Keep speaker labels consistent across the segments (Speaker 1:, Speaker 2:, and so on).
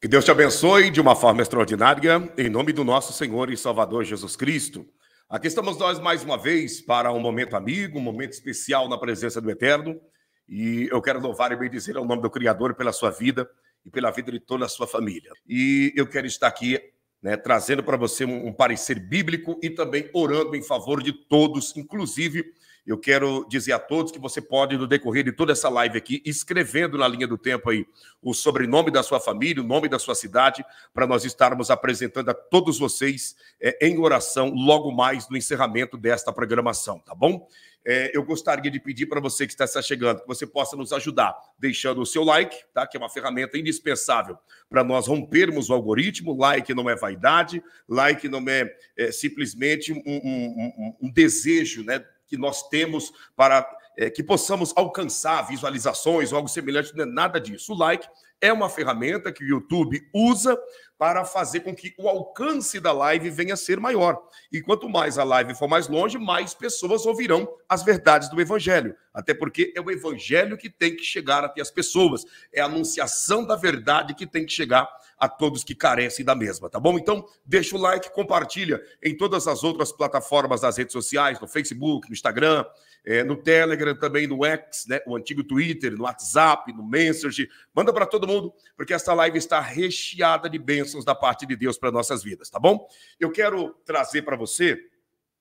Speaker 1: Que Deus te abençoe de uma forma extraordinária, em nome do nosso Senhor e Salvador Jesus Cristo. Aqui estamos nós mais uma vez para um momento amigo, um momento especial na presença do Eterno. E eu quero louvar e bendizer ao nome do Criador pela sua vida e pela vida de toda a sua família. E eu quero estar aqui né, trazendo para você um, um parecer bíblico e também orando em favor de todos, inclusive eu quero dizer a todos que você pode, no decorrer de toda essa live aqui, escrevendo na linha do tempo aí o sobrenome da sua família, o nome da sua cidade, para nós estarmos apresentando a todos vocês é, em oração logo mais no encerramento desta programação, tá bom? É, eu gostaria de pedir para você que está chegando, que você possa nos ajudar deixando o seu like, tá? que é uma ferramenta indispensável para nós rompermos o algoritmo. Like não é vaidade, like não é, é simplesmente um, um, um, um desejo né, que nós temos para é, que possamos alcançar visualizações ou algo semelhante, não é nada disso. O like é uma ferramenta que o YouTube usa para fazer com que o alcance da live venha a ser maior. E quanto mais a live for mais longe, mais pessoas ouvirão as verdades do Evangelho. Até porque é o Evangelho que tem que chegar até as pessoas, é a anunciação da verdade que tem que chegar a todos que carecem da mesma, tá bom? Então, deixa o like, compartilha em todas as outras plataformas das redes sociais, no Facebook, no Instagram, é, no Telegram, também no X, né, o antigo Twitter, no WhatsApp, no Messenger. Manda para todo mundo, porque essa live está recheada de bênçãos bênçãos da parte de Deus para nossas vidas, tá bom? Eu quero trazer para você,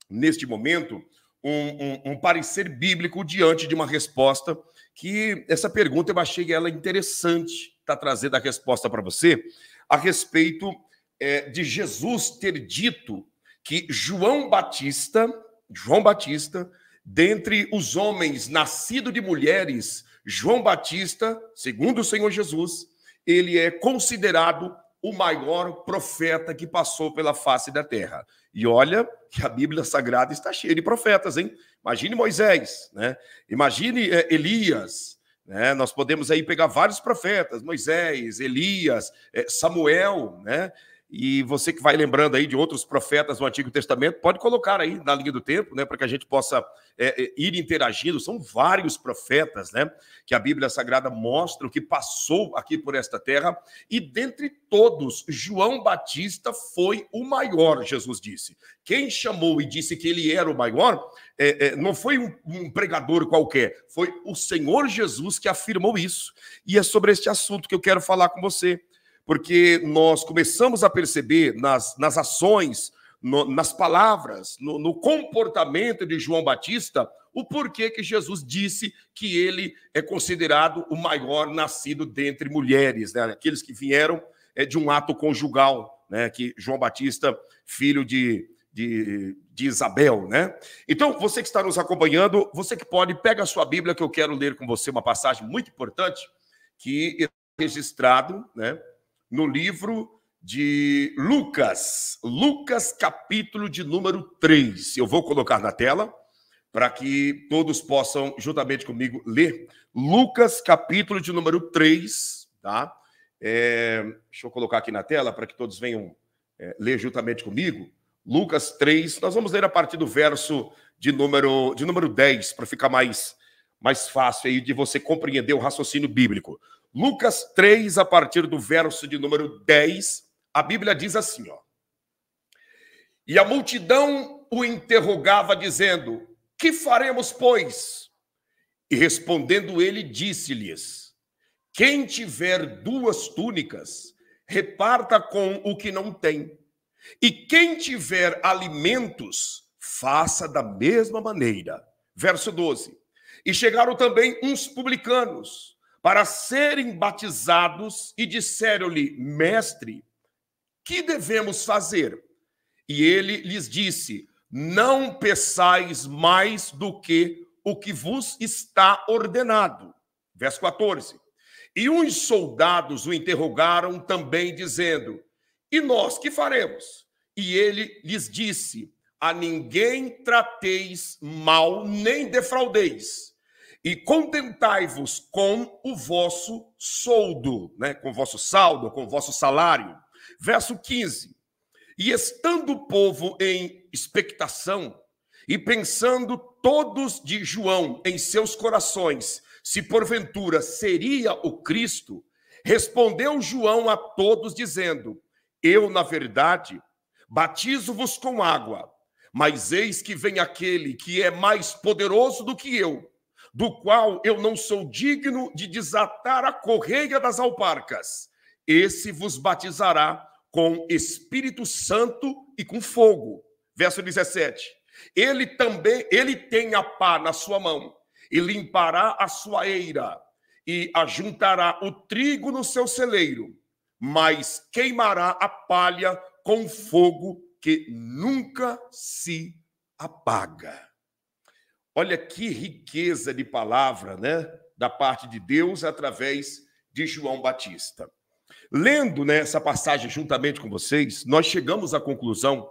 Speaker 1: neste momento, um, um, um, parecer bíblico diante de uma resposta que essa pergunta eu achei ela interessante, tá trazendo a resposta para você a respeito é, de Jesus ter dito que João Batista, João Batista, dentre os homens nascido de mulheres, João Batista, segundo o Senhor Jesus, ele é considerado o maior profeta que passou pela face da terra. E olha que a Bíblia Sagrada está cheia de profetas, hein? Imagine Moisés, né? Imagine é, Elias, né? Nós podemos aí pegar vários profetas, Moisés, Elias, é, Samuel, né? E você que vai lembrando aí de outros profetas do Antigo Testamento, pode colocar aí na linha do tempo, né, para que a gente possa é, é, ir interagindo. São vários profetas, né, que a Bíblia Sagrada mostra o que passou aqui por esta terra, e dentre todos, João Batista foi o maior, Jesus disse. Quem chamou e disse que ele era o maior, é, é, não foi um, um pregador qualquer, foi o Senhor Jesus que afirmou isso. E é sobre este assunto que eu quero falar com você porque nós começamos a perceber nas, nas ações, no, nas palavras, no, no comportamento de João Batista, o porquê que Jesus disse que ele é considerado o maior nascido dentre mulheres, né? aqueles que vieram é, de um ato conjugal, né? que João Batista, filho de, de, de, Isabel, né? Então, você que está nos acompanhando, você que pode, pega a sua Bíblia, que eu quero ler com você uma passagem muito importante que é registrado, né? no livro de Lucas, Lucas capítulo de número 3. Eu vou colocar na tela para que todos possam, juntamente comigo, ler Lucas capítulo de número 3, tá? É, deixa eu colocar aqui na tela para que todos venham é, ler juntamente comigo. Lucas 3, nós vamos ler a partir do verso de número, de número 10, para ficar mais, mais fácil aí de você compreender o raciocínio bíblico. Lucas 3, a partir do verso de número 10, a Bíblia diz assim, ó. E a multidão o interrogava, dizendo: Que faremos, pois? E respondendo ele, disse-lhes: Quem tiver duas túnicas, reparta com o que não tem. E quem tiver alimentos, faça da mesma maneira. Verso 12. E chegaram também uns publicanos para serem batizados e disseram-lhe: Mestre, que devemos fazer? E ele lhes disse: Não peçais mais do que o que vos está ordenado. Verso 14. E uns soldados o interrogaram também, dizendo: E nós que faremos? E ele lhes disse: A ninguém trateis mal, nem defraudeis e contentai-vos com o vosso soldo, né? com o vosso saldo, com o vosso salário. Verso 15. E estando o povo em expectação e pensando todos de João em seus corações, se porventura seria o Cristo, respondeu João a todos, dizendo: Eu, na verdade, batizo-vos com água, mas eis que vem aquele que é mais poderoso do que eu do qual eu não sou digno de desatar a correia das alparcas. Esse vos batizará com Espírito Santo e com fogo. Verso 17. Ele também, ele tem a pá na sua mão e limpará a sua eira e ajuntará o trigo no seu celeiro, mas queimará a palha com fogo que nunca se apaga. Olha que riqueza de palavra, né? Da parte de Deus através de João Batista. Lendo né, essa passagem juntamente com vocês, nós chegamos à conclusão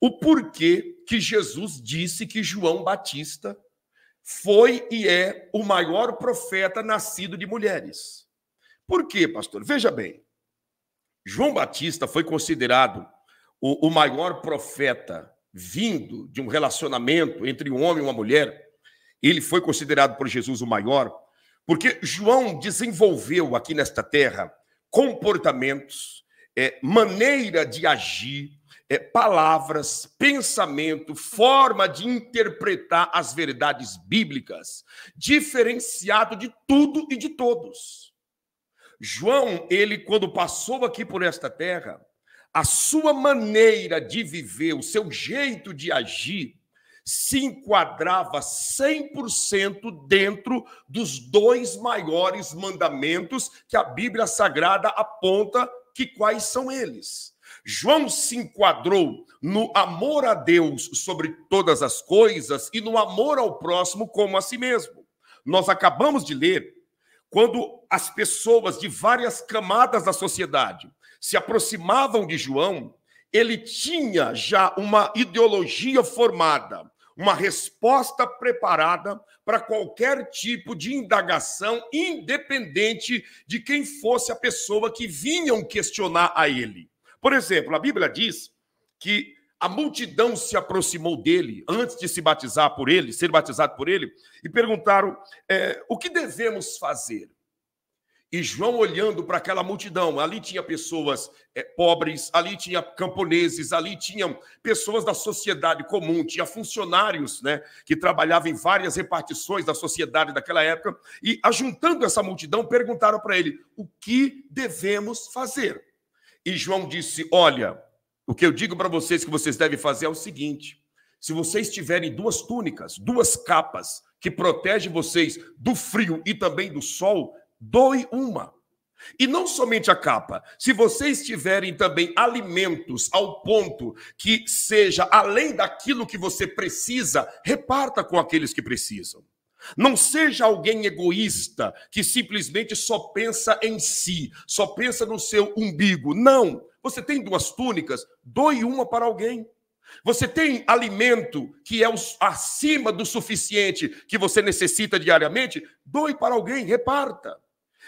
Speaker 1: o porquê que Jesus disse que João Batista foi e é o maior profeta nascido de mulheres. Por quê, pastor? Veja bem. João Batista foi considerado o, o maior profeta vindo de um relacionamento entre um homem e uma mulher ele foi considerado por Jesus o maior, porque João desenvolveu aqui nesta terra comportamentos, é, maneira de agir, é, palavras, pensamento, forma de interpretar as verdades bíblicas, diferenciado de tudo e de todos. João, ele, quando passou aqui por esta terra, a sua maneira de viver, o seu jeito de agir, se enquadrava 100% dentro dos dois maiores mandamentos que a Bíblia Sagrada aponta que quais são eles. João se enquadrou no amor a Deus sobre todas as coisas e no amor ao próximo como a si mesmo. Nós acabamos de ler quando as pessoas de várias camadas da sociedade se aproximavam de João, ele tinha já uma ideologia formada uma resposta preparada para qualquer tipo de indagação, independente de quem fosse a pessoa que vinham questionar a ele. Por exemplo, a Bíblia diz que a multidão se aproximou dele antes de se batizar por ele, ser batizado por ele, e perguntaram: é, o que devemos fazer? E João olhando para aquela multidão, ali tinha pessoas é, pobres, ali tinha camponeses, ali tinham pessoas da sociedade comum, tinha funcionários, né, que trabalhavam em várias repartições da sociedade daquela época, e ajuntando essa multidão, perguntaram para ele: "O que devemos fazer?" E João disse: "Olha, o que eu digo para vocês que vocês devem fazer é o seguinte: se vocês tiverem duas túnicas, duas capas que protegem vocês do frio e também do sol, doe uma. E não somente a capa. Se vocês tiverem também alimentos ao ponto que seja além daquilo que você precisa, reparta com aqueles que precisam. Não seja alguém egoísta que simplesmente só pensa em si, só pensa no seu umbigo. Não. Você tem duas túnicas, doe uma para alguém. Você tem alimento que é acima do suficiente que você necessita diariamente, doe para alguém, reparta.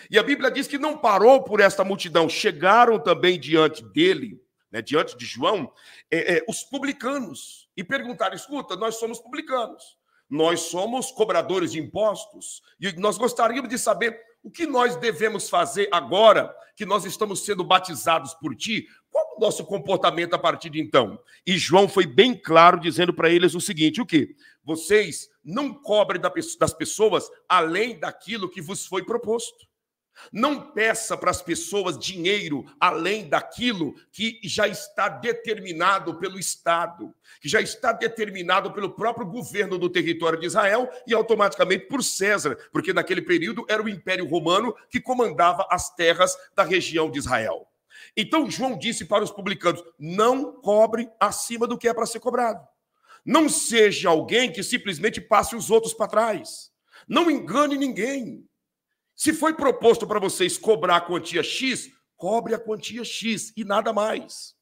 Speaker 1: E a Bíblia diz que não parou por esta multidão, chegaram também diante dele, né, diante de João, é, é, os publicanos e perguntaram: escuta, nós somos publicanos, nós somos cobradores de impostos e nós gostaríamos de saber o que nós devemos fazer agora que nós estamos sendo batizados por ti? Qual o nosso comportamento a partir de então? E João foi bem claro dizendo para eles o seguinte: o que? Vocês não cobrem das pessoas além daquilo que vos foi proposto. Não peça para as pessoas dinheiro além daquilo que já está determinado pelo Estado, que já está determinado pelo próprio governo do território de Israel e automaticamente por César, porque naquele período era o Império Romano que comandava as terras da região de Israel. Então João disse para os publicanos: não cobre acima do que é para ser cobrado. Não seja alguém que simplesmente passe os outros para trás. Não engane ninguém. Se foi proposto para vocês cobrar a quantia X, cobre a quantia X e nada mais.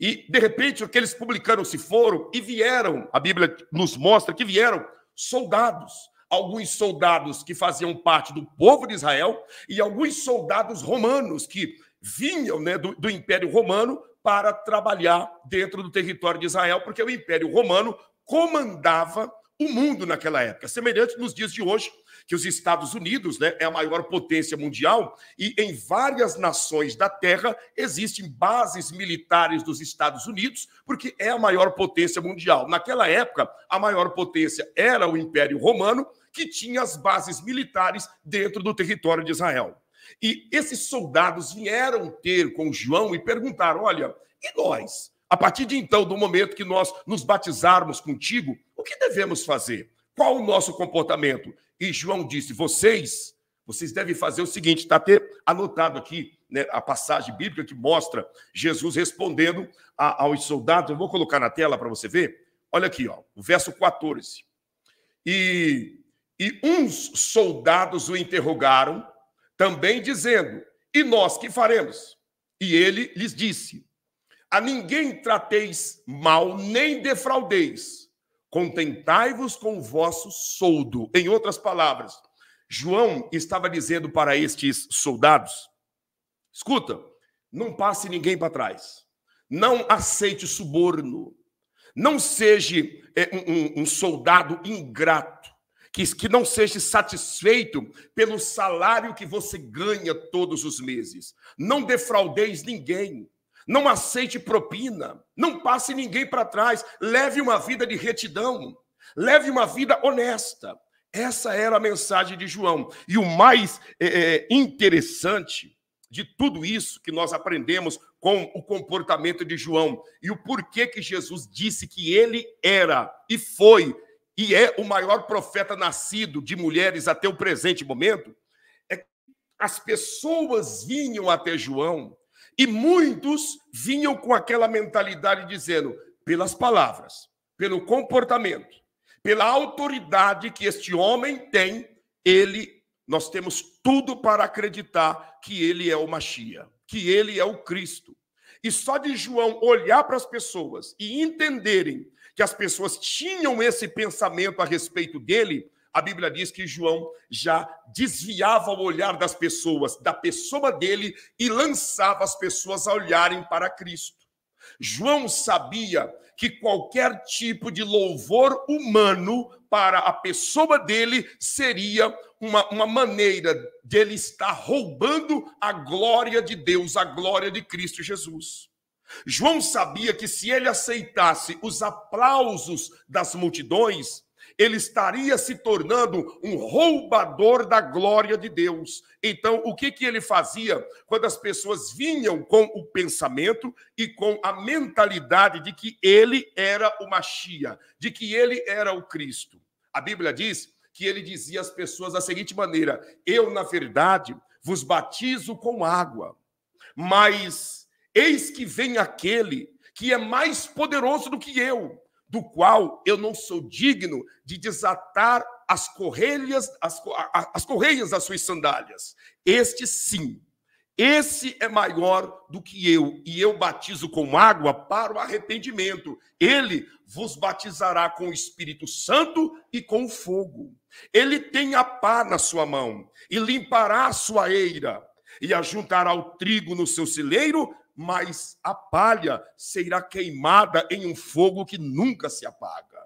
Speaker 1: E, de repente, aqueles publicanos se foram e vieram, a Bíblia nos mostra que vieram soldados. Alguns soldados que faziam parte do povo de Israel e alguns soldados romanos que vinham né, do, do Império Romano para trabalhar dentro do território de Israel, porque o Império Romano comandava o mundo naquela época, semelhante nos dias de hoje que os Estados Unidos né, é a maior potência mundial e em várias nações da Terra existem bases militares dos Estados Unidos, porque é a maior potência mundial. Naquela época, a maior potência era o Império Romano, que tinha as bases militares dentro do território de Israel. E esses soldados vieram ter com João e perguntaram: olha, e nós? A partir de então, do momento que nós nos batizarmos contigo, o que devemos fazer? Qual o nosso comportamento? E João disse: vocês, vocês devem fazer o seguinte, está até anotado aqui né, a passagem bíblica que mostra Jesus respondendo a, aos soldados. Eu vou colocar na tela para você ver. Olha aqui, ó, o verso 14. E, e uns soldados o interrogaram, também dizendo: E nós que faremos? E ele lhes disse: A ninguém trateis mal, nem defraudeis Contentai-vos com o vosso soldo. Em outras palavras, João estava dizendo para estes soldados: escuta, não passe ninguém para trás, não aceite suborno, não seja é, um, um, um soldado ingrato, que, que não seja satisfeito pelo salário que você ganha todos os meses, não defraudeis ninguém. Não aceite propina. Não passe ninguém para trás. Leve uma vida de retidão. Leve uma vida honesta. Essa era a mensagem de João. E o mais é, é, interessante de tudo isso que nós aprendemos com o comportamento de João e o porquê que Jesus disse que ele era e foi e é o maior profeta nascido de mulheres até o presente momento, é que as pessoas vinham até João e muitos vinham com aquela mentalidade dizendo: pelas palavras, pelo comportamento, pela autoridade que este homem tem, ele nós temos tudo para acreditar que ele é o Machia, que ele é o Cristo. E só de João olhar para as pessoas e entenderem que as pessoas tinham esse pensamento a respeito dele, a Bíblia diz que João já desviava o olhar das pessoas, da pessoa dele, e lançava as pessoas a olharem para Cristo. João sabia que qualquer tipo de louvor humano para a pessoa dele seria uma, uma maneira dele estar roubando a glória de Deus, a glória de Cristo Jesus. João sabia que se ele aceitasse os aplausos das multidões, ele estaria se tornando um roubador da glória de Deus. Então, o que, que ele fazia quando as pessoas vinham com o pensamento e com a mentalidade de que ele era o Machia, de que ele era o Cristo? A Bíblia diz que ele dizia às pessoas da seguinte maneira: Eu, na verdade, vos batizo com água, mas eis que vem aquele que é mais poderoso do que eu do qual eu não sou digno de desatar as correias, as, as correias das suas sandálias. Este sim, esse é maior do que eu, e eu batizo com água para o arrependimento. Ele vos batizará com o Espírito Santo e com fogo. Ele tem a pá na sua mão e limpará a sua eira e ajuntará o trigo no seu celeiro mas a palha será queimada em um fogo que nunca se apaga.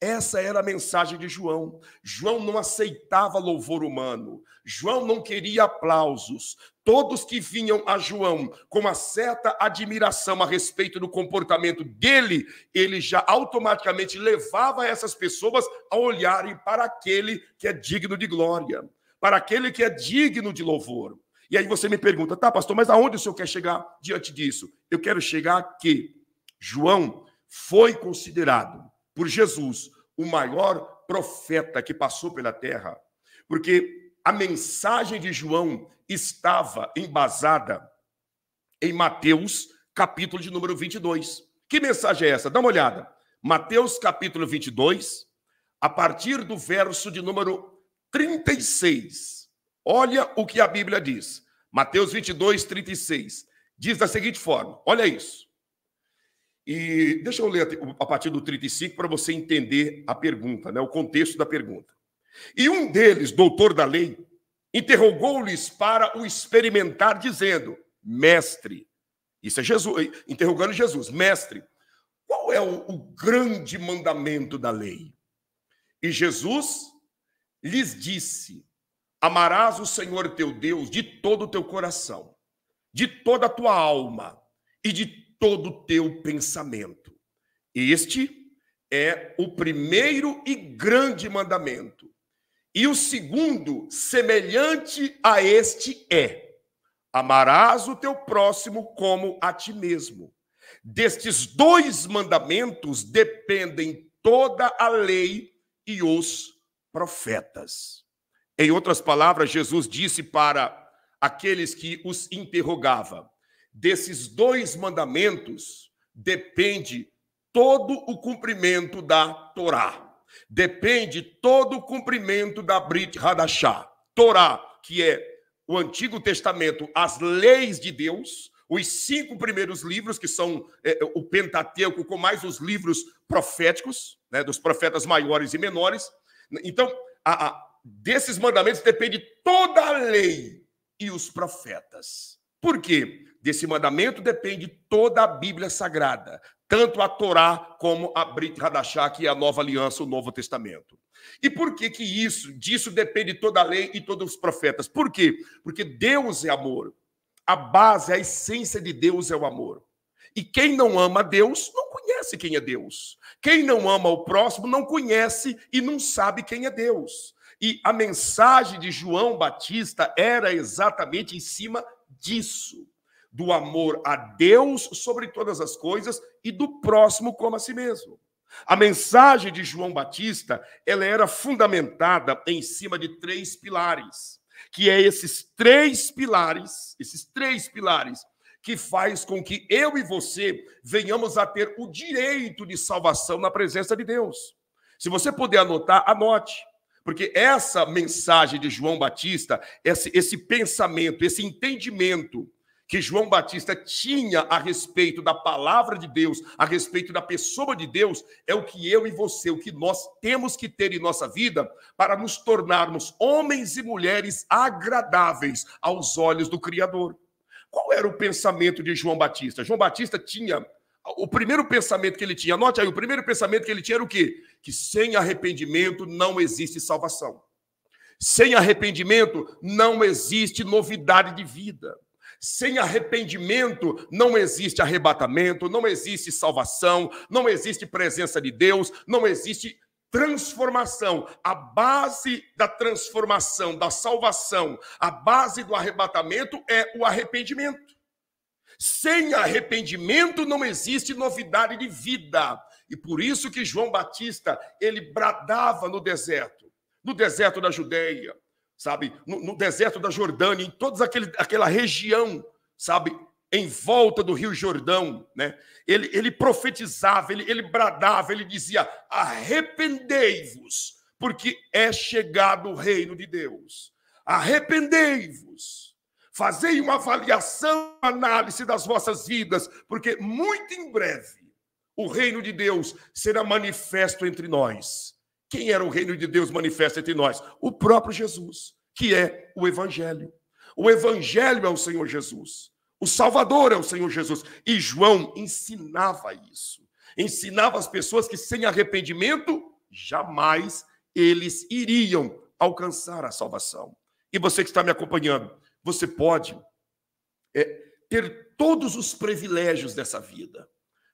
Speaker 1: Essa era a mensagem de João. João não aceitava louvor humano. João não queria aplausos. Todos que vinham a João com uma certa admiração a respeito do comportamento dele, ele já automaticamente levava essas pessoas a olharem para aquele que é digno de glória, para aquele que é digno de louvor. E aí você me pergunta, tá, pastor, mas aonde o senhor quer chegar diante disso? Eu quero chegar que João foi considerado por Jesus o maior profeta que passou pela terra, porque a mensagem de João estava embasada em Mateus, capítulo de número 22. Que mensagem é essa? Dá uma olhada. Mateus, capítulo 22, a partir do verso de número 36. Olha o que a Bíblia diz. Mateus 22, 36. Diz da seguinte forma: olha isso. E deixa eu ler a partir do 35 para você entender a pergunta, né, o contexto da pergunta. E um deles, doutor da lei, interrogou-lhes para o experimentar, dizendo: Mestre, isso é Jesus, interrogando Jesus, mestre, qual é o, o grande mandamento da lei? E Jesus lhes disse: Amarás o Senhor teu Deus de todo o teu coração, de toda a tua alma e de todo o teu pensamento. Este é o primeiro e grande mandamento. E o segundo, semelhante a este, é: amarás o teu próximo como a ti mesmo. Destes dois mandamentos dependem toda a lei e os profetas. Em outras palavras, Jesus disse para aqueles que os interrogava: desses dois mandamentos depende todo o cumprimento da Torá, depende todo o cumprimento da Brit Hadashá. Torá, que é o Antigo Testamento, as leis de Deus, os cinco primeiros livros, que são é, é o Pentateuco, com mais os livros proféticos, né, dos profetas maiores e menores. Então, a, a desses mandamentos depende toda a lei e os profetas. Por quê? Desse mandamento depende toda a Bíblia Sagrada, tanto a Torá como a Brit Hadashah, que é a Nova Aliança, o Novo Testamento. E por que que isso, disso depende toda a lei e todos os profetas? Por quê? Porque Deus é amor. A base, a essência de Deus é o amor. E quem não ama Deus não conhece quem é Deus. Quem não ama o próximo não conhece e não sabe quem é Deus. E a mensagem de João Batista era exatamente em cima disso, do amor a Deus sobre todas as coisas e do próximo como a si mesmo. A mensagem de João Batista, ela era fundamentada em cima de três pilares, que é esses três pilares, esses três pilares que faz com que eu e você venhamos a ter o direito de salvação na presença de Deus. Se você puder anotar, anote. Porque essa mensagem de João Batista, esse, esse pensamento, esse entendimento que João Batista tinha a respeito da palavra de Deus, a respeito da pessoa de Deus, é o que eu e você, o que nós temos que ter em nossa vida para nos tornarmos homens e mulheres agradáveis aos olhos do Criador. Qual era o pensamento de João Batista? João Batista tinha o primeiro pensamento que ele tinha, anote aí, o primeiro pensamento que ele tinha era o quê? Que sem arrependimento não existe salvação. Sem arrependimento não existe novidade de vida. Sem arrependimento não existe arrebatamento, não existe salvação, não existe presença de Deus, não existe transformação. A base da transformação, da salvação, a base do arrebatamento é o arrependimento. Sem arrependimento não existe novidade de vida. E por isso que João Batista, ele bradava no deserto, no deserto da Judéia, sabe? No, no deserto da Jordânia, em toda aquela região, sabe? Em volta do Rio Jordão, né? Ele, ele profetizava, ele, ele bradava, ele dizia: arrependei-vos, porque é chegado o reino de Deus. Arrependei-vos Fazei uma avaliação, análise das vossas vidas, porque muito em breve o reino de Deus será manifesto entre nós. Quem era o reino de Deus manifesto entre nós? O próprio Jesus, que é o Evangelho. O Evangelho é o Senhor Jesus. O Salvador é o Senhor Jesus. E João ensinava isso. Ensinava as pessoas que sem arrependimento, jamais eles iriam alcançar a salvação. E você que está me acompanhando, você pode é, ter todos os privilégios dessa vida.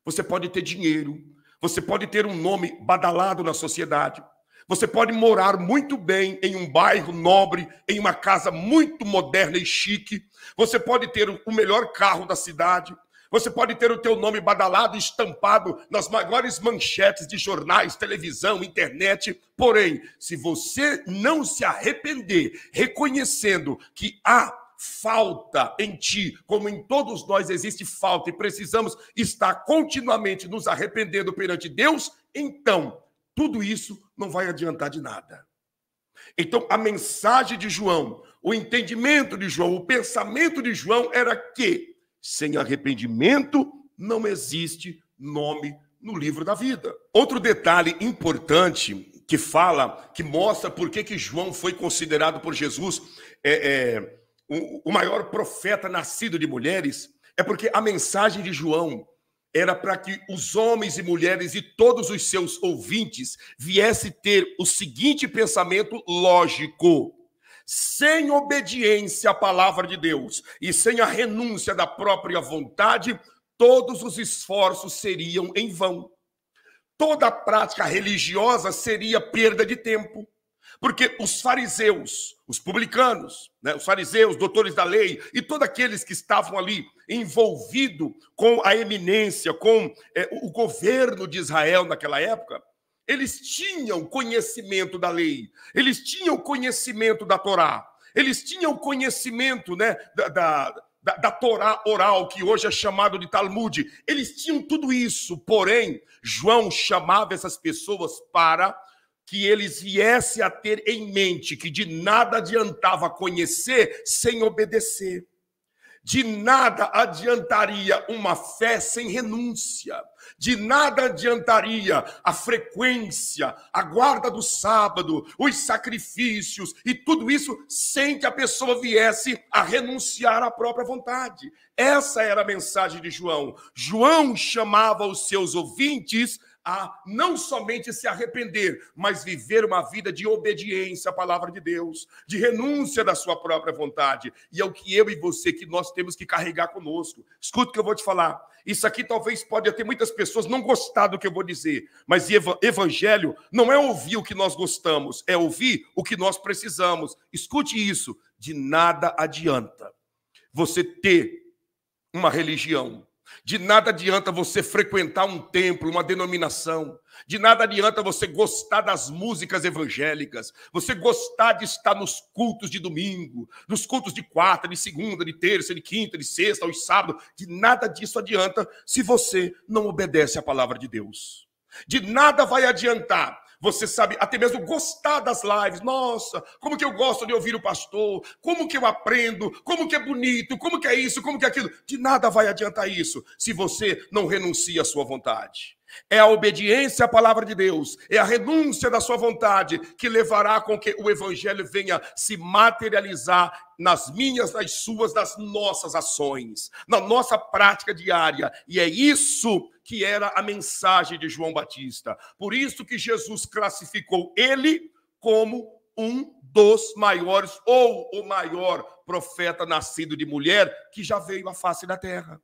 Speaker 1: Você pode ter dinheiro, você pode ter um nome badalado na sociedade, você pode morar muito bem em um bairro nobre, em uma casa muito moderna e chique, você pode ter o melhor carro da cidade, você pode ter o teu nome badalado, estampado nas maiores manchetes de jornais, televisão, internet. Porém, se você não se arrepender, reconhecendo que há falta em ti, como em todos nós existe falta e precisamos estar continuamente nos arrependendo perante Deus, então tudo isso não vai adiantar de nada. Então, a mensagem de João, o entendimento de João, o pensamento de João era que sem arrependimento não existe nome no livro da vida. Outro detalhe importante que fala, que mostra por que, que João foi considerado por Jesus é, é, o, o maior profeta nascido de mulheres, é porque a mensagem de João era para que os homens e mulheres e todos os seus ouvintes viessem ter o seguinte pensamento lógico: sem obediência à palavra de Deus e sem a renúncia da própria vontade, todos os esforços seriam em vão. Toda prática religiosa seria perda de tempo. Porque os fariseus, os publicanos, né, os fariseus, doutores da lei e todos aqueles que estavam ali envolvidos com a eminência, com é, o governo de Israel naquela época, eles tinham conhecimento da lei, eles tinham conhecimento da Torá, eles tinham conhecimento né, da, da, da, da Torá oral, que hoje é chamado de Talmud. Eles tinham tudo isso, porém, João chamava essas pessoas para que eles viessem a ter em mente que de nada adiantava conhecer sem obedecer. De nada adiantaria uma fé sem renúncia. De nada adiantaria a frequência, a guarda do sábado, os sacrifícios e tudo isso sem que a pessoa viesse a renunciar à própria vontade. Essa era a mensagem de João. João chamava os seus ouvintes a não somente se arrepender, mas viver uma vida de obediência à palavra de Deus, de renúncia da sua própria vontade. E é o que eu e você que nós temos que carregar conosco. Escuta o que eu vou te falar. Isso aqui talvez pode ter muitas pessoas não gostar do que eu vou dizer, mas evangelho não é ouvir o que nós gostamos, é ouvir o que nós precisamos. Escute isso, de nada adianta você ter uma religião de nada adianta você frequentar um templo, uma denominação. De nada adianta você gostar das músicas evangélicas, você gostar de estar nos cultos de domingo, nos cultos de quarta, de segunda, de terça, de quinta, de sexta, aos sábados. De nada disso adianta se você não obedece à palavra de Deus. De nada vai adiantar você sabe até mesmo gostar das lives. Nossa, como que eu gosto de ouvir o pastor? Como que eu aprendo? Como que é bonito? Como que é isso? Como que é aquilo? De nada vai adiantar isso se você não renuncia à sua vontade. É a obediência à palavra de Deus, é a renúncia da sua vontade que levará com que o evangelho venha se materializar nas minhas, nas suas, nas nossas ações, na nossa prática diária. E é isso que era a mensagem de João Batista. Por isso que Jesus classificou ele como um dos maiores ou o maior profeta nascido de mulher que já veio à face da terra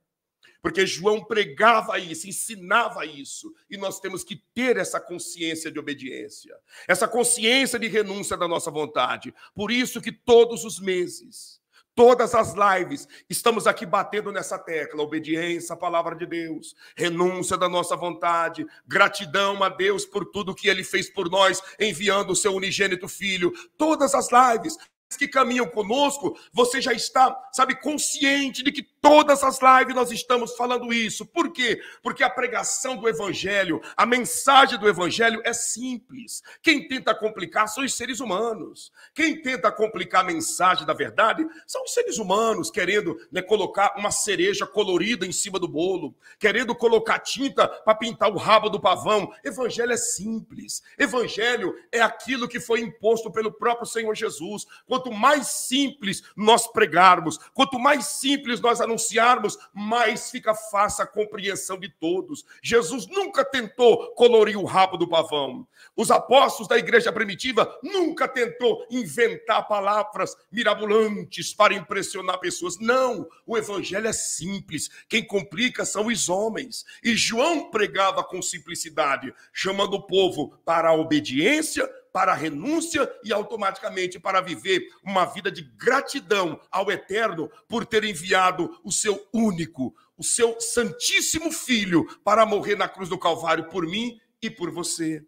Speaker 1: porque João pregava isso, ensinava isso, e nós temos que ter essa consciência de obediência, essa consciência de renúncia da nossa vontade. Por isso que todos os meses, todas as lives, estamos aqui batendo nessa tecla: obediência à palavra de Deus, renúncia da nossa vontade, gratidão a Deus por tudo que ele fez por nós, enviando o seu unigênito filho. Todas as lives, que caminham conosco, você já está, sabe, consciente de que Todas as lives nós estamos falando isso. Por quê? Porque a pregação do Evangelho, a mensagem do Evangelho é simples. Quem tenta complicar são os seres humanos. Quem tenta complicar a mensagem da verdade são os seres humanos, querendo né, colocar uma cereja colorida em cima do bolo, querendo colocar tinta para pintar o rabo do pavão. Evangelho é simples. Evangelho é aquilo que foi imposto pelo próprio Senhor Jesus. Quanto mais simples nós pregarmos, quanto mais simples nós anunciarmos, pronunciarmos, mais fica fácil a compreensão de todos. Jesus nunca tentou colorir o rabo do pavão. Os apóstolos da igreja primitiva nunca tentou inventar palavras mirabolantes para impressionar pessoas. Não, o evangelho é simples. Quem complica são os homens. E João pregava com simplicidade, chamando o povo para a obediência para a renúncia e automaticamente para viver uma vida de gratidão ao Eterno por ter enviado o seu único, o seu Santíssimo Filho para morrer na cruz do Calvário por mim e por você.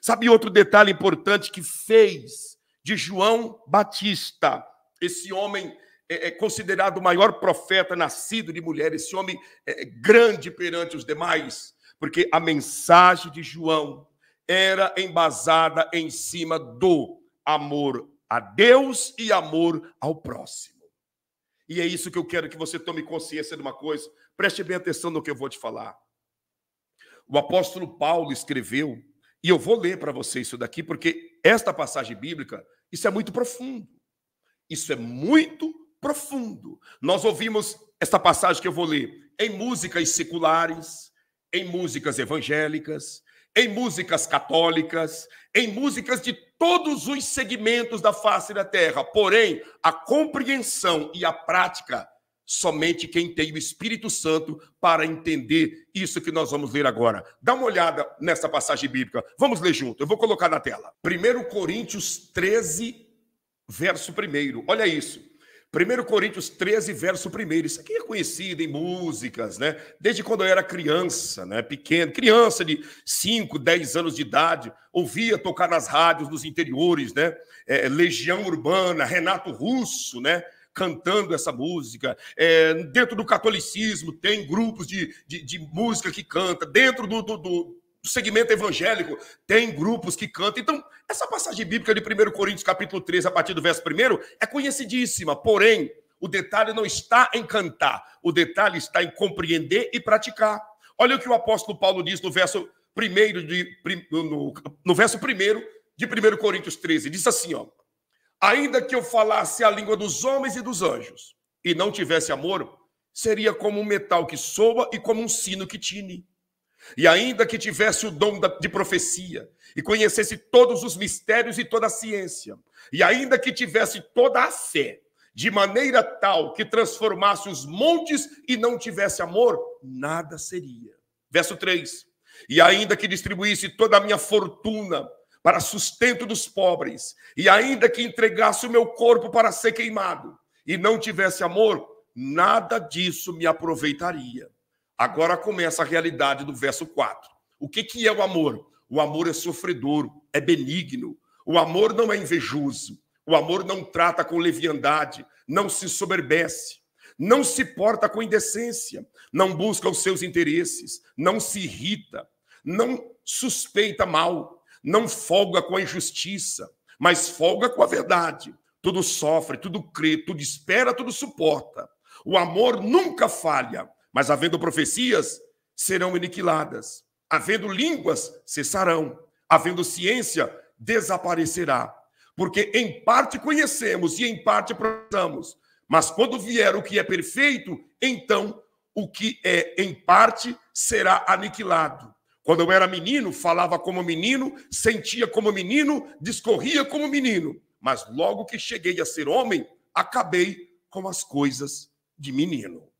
Speaker 1: Sabe outro detalhe importante que fez de João Batista, esse homem é, é considerado o maior profeta nascido de mulher, esse homem é, é grande perante os demais, porque a mensagem de João era embasada em cima do amor a Deus e amor ao próximo. E é isso que eu quero que você tome consciência de uma coisa. Preste bem atenção no que eu vou te falar. O apóstolo Paulo escreveu, e eu vou ler para você isso daqui, porque esta passagem bíblica, isso é muito profundo. Isso é muito profundo. Nós ouvimos esta passagem que eu vou ler em músicas seculares, em músicas evangélicas, em músicas católicas, em músicas de todos os segmentos da face da terra. Porém, a compreensão e a prática, somente quem tem o Espírito Santo para entender isso que nós vamos ler agora. Dá uma olhada nessa passagem bíblica. Vamos ler junto. Eu vou colocar na tela. 1 Coríntios 13, verso 1. Olha isso. 1 Coríntios 13, verso 1. Isso aqui é conhecido em músicas, né? Desde quando eu era criança, né? Pequeno, criança de 5, 10 anos de idade, ouvia tocar nas rádios dos interiores, né? É, Legião Urbana, Renato Russo, né? Cantando essa música. É, dentro do catolicismo, tem grupos de, de, de música que canta. Dentro do, do, do do segmento evangélico, tem grupos que cantam. Então, essa passagem bíblica de 1 Coríntios, capítulo 3, a partir do verso 1, é conhecidíssima, porém, o detalhe não está em cantar, o detalhe está em compreender e praticar. Olha o que o apóstolo Paulo diz no verso 1 de, no, no verso 1 de 1 Coríntios 13, diz assim, ó: Ainda que eu falasse a língua dos homens e dos anjos e não tivesse amor, seria como um metal que soa e como um sino que tine. E ainda que tivesse o dom de profecia, e conhecesse todos os mistérios e toda a ciência, e ainda que tivesse toda a fé, de maneira tal que transformasse os montes e não tivesse amor, nada seria. Verso 3: E ainda que distribuísse toda a minha fortuna para sustento dos pobres, e ainda que entregasse o meu corpo para ser queimado, e não tivesse amor, nada disso me aproveitaria. Agora começa a realidade do verso 4. O que, que é o amor? O amor é sofredor, é benigno. O amor não é invejoso. O amor não trata com leviandade, não se soberbece, não se porta com indecência, não busca os seus interesses, não se irrita, não suspeita mal, não folga com a injustiça, mas folga com a verdade. Tudo sofre, tudo crê, tudo espera, tudo suporta. O amor nunca falha, mas havendo profecias, serão aniquiladas. Havendo línguas, cessarão. Havendo ciência, desaparecerá. Porque em parte conhecemos e em parte provamos. Mas quando vier o que é perfeito, então o que é em parte será aniquilado. Quando eu era menino, falava como menino, sentia como menino, discorria como menino. Mas logo que cheguei a ser homem, acabei com as coisas de menino.